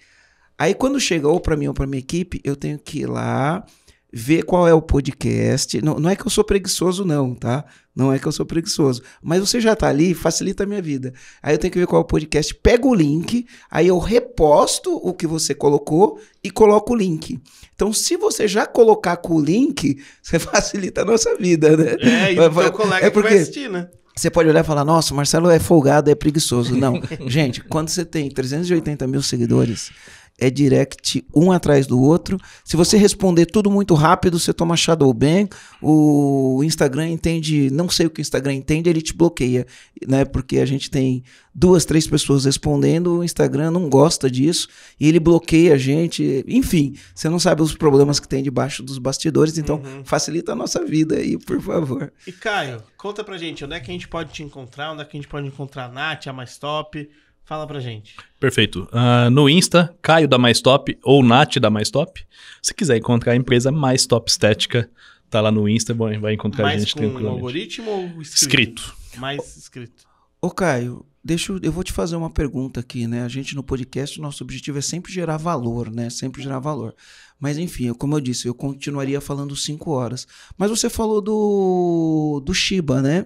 Aí quando chega ou para mim ou para minha equipe, eu tenho que ir lá, ver qual é o podcast. Não, não, é que eu sou preguiçoso, não, tá? Não é que eu sou preguiçoso. Mas você já tá ali, facilita a minha vida. Aí eu tenho que ver qual é o podcast, pego o link, aí eu reposto o que você colocou e coloco o link. Então, se você já colocar com o link, você facilita a nossa vida, né? É, e o teu colega é porque... vai assistir, né? Você pode olhar e falar, nossa, Marcelo é folgado, é preguiçoso. Não. Gente, quando você tem 380 mil seguidores, é direct um atrás do outro. Se você responder tudo muito rápido, você toma shadow ban, o Instagram entende, não sei o que o Instagram entende, ele te bloqueia, né? Porque a gente tem duas, três pessoas respondendo, o Instagram não gosta disso e ele bloqueia a gente. Enfim, você não sabe os problemas que tem debaixo dos bastidores, então uhum. facilita a nossa vida aí, por favor. E Caio, conta pra gente, onde é que a gente pode te encontrar, onde é que a gente pode encontrar a Nath, a Mais Top? Fala pra gente. Perfeito. Uh, no Insta, Caio da Mais Top ou Nath da Mais Top. Se quiser encontrar a empresa Mais Top Estética, tá lá no Insta, vai encontrar Mais a gente com tranquilamente. Um algoritmo ou escrito? escrito. Mais escrito. Ô, Caio, deixa eu, eu vou te fazer uma pergunta aqui, né? A gente no podcast, nosso objetivo é sempre gerar valor, né? Sempre gerar valor. Mas enfim, eu, como eu disse, eu continuaria falando cinco horas. Mas você falou do do Shiba, né?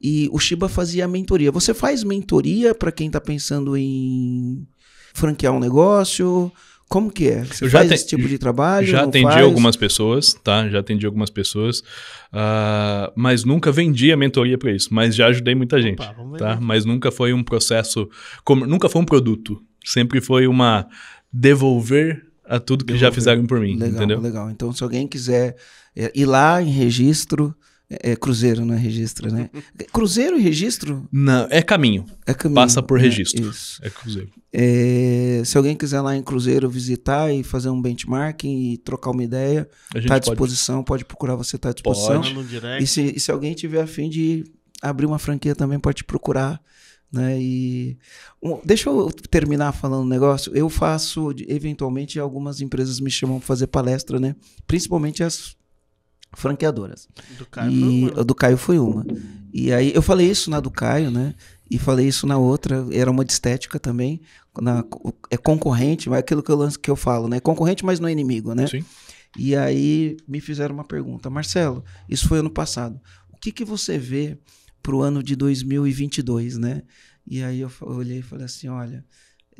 E o Shiba fazia mentoria. Você faz mentoria para quem está pensando em franquear um negócio? Como que é? Você eu já faz te... esse tipo de trabalho? Já atendi faz? algumas pessoas, tá? Já atendi algumas pessoas, uh, mas nunca vendi a mentoria para isso. Mas já ajudei muita gente, Opa, tá? Mas nunca foi um processo, como, nunca foi um produto. Sempre foi uma devolver a tudo que devolver. já fizeram por mim, legal, entendeu? Legal. Então, se alguém quiser eh, ir lá em registro, é, é, cruzeiro, não é registro, né? Cruzeiro e registro? Não, é caminho. É caminho. Passa por né? registro. É, isso. é cruzeiro. É, se alguém quiser lá em Cruzeiro visitar e fazer um benchmarking e trocar uma ideia, está à disposição, pode... pode procurar você, está à disposição. E se, e se alguém tiver afim de abrir uma franquia também, pode procurar. Né? E um, deixa eu terminar falando um negócio. Eu faço, eventualmente, algumas empresas me chamam para fazer palestra, né? Principalmente as franqueadoras. Do Caio, e, foi né? do Caio foi uma. E aí eu falei isso na do Caio, né? E falei isso na outra, era uma de estética também. Na, é concorrente, mas é aquilo que eu, que eu falo, né? Concorrente, mas não é inimigo, né? Sim. E aí me fizeram uma pergunta. Marcelo, isso foi ano passado. O que, que você vê para o ano de 2022, né? E aí eu olhei e falei assim, olha,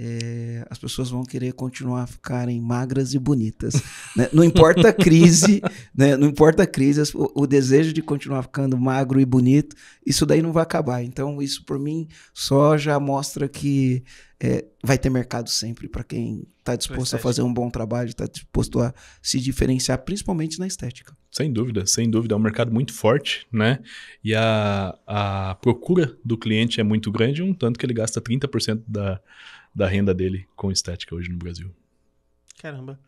é, as pessoas vão querer continuar a ficarem magras e bonitas. Né? Não importa a crise, né? não importa a crise, o, o, desejo de continuar ficando magro e bonito, isso daí não vai acabar. Então, isso por mim só já mostra que é, vai ter mercado sempre para quem está disposto a fazer um bom trabalho, está disposto a se diferenciar, principalmente na estética. Sem dúvida, sem dúvida. É um mercado muito forte, né? E a, a procura do cliente é muito grande, um tanto que ele gasta 30% da da renda dele com estética hoje no Brasil. Caramba.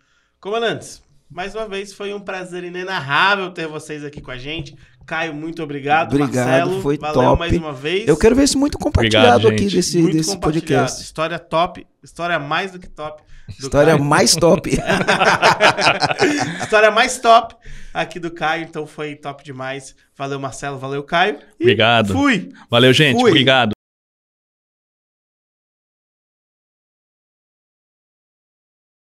Comandantes, mais uma vez foi um prazer inenarrável ter vocês aqui com a gente. Caio, muito obrigado. Obrigado, Marcelo, foi valeu top. mais uma vez. Eu quero ver isso muito compartilhado obrigado, aqui desse, muito desse podcast. História top, história mais do que top. Do história Caio. mais top. história mais top aqui do Caio, então foi top demais. Valeu, Marcelo, valeu, Caio. E obrigado. Fui. Valeu, gente. Fui. Obrigado.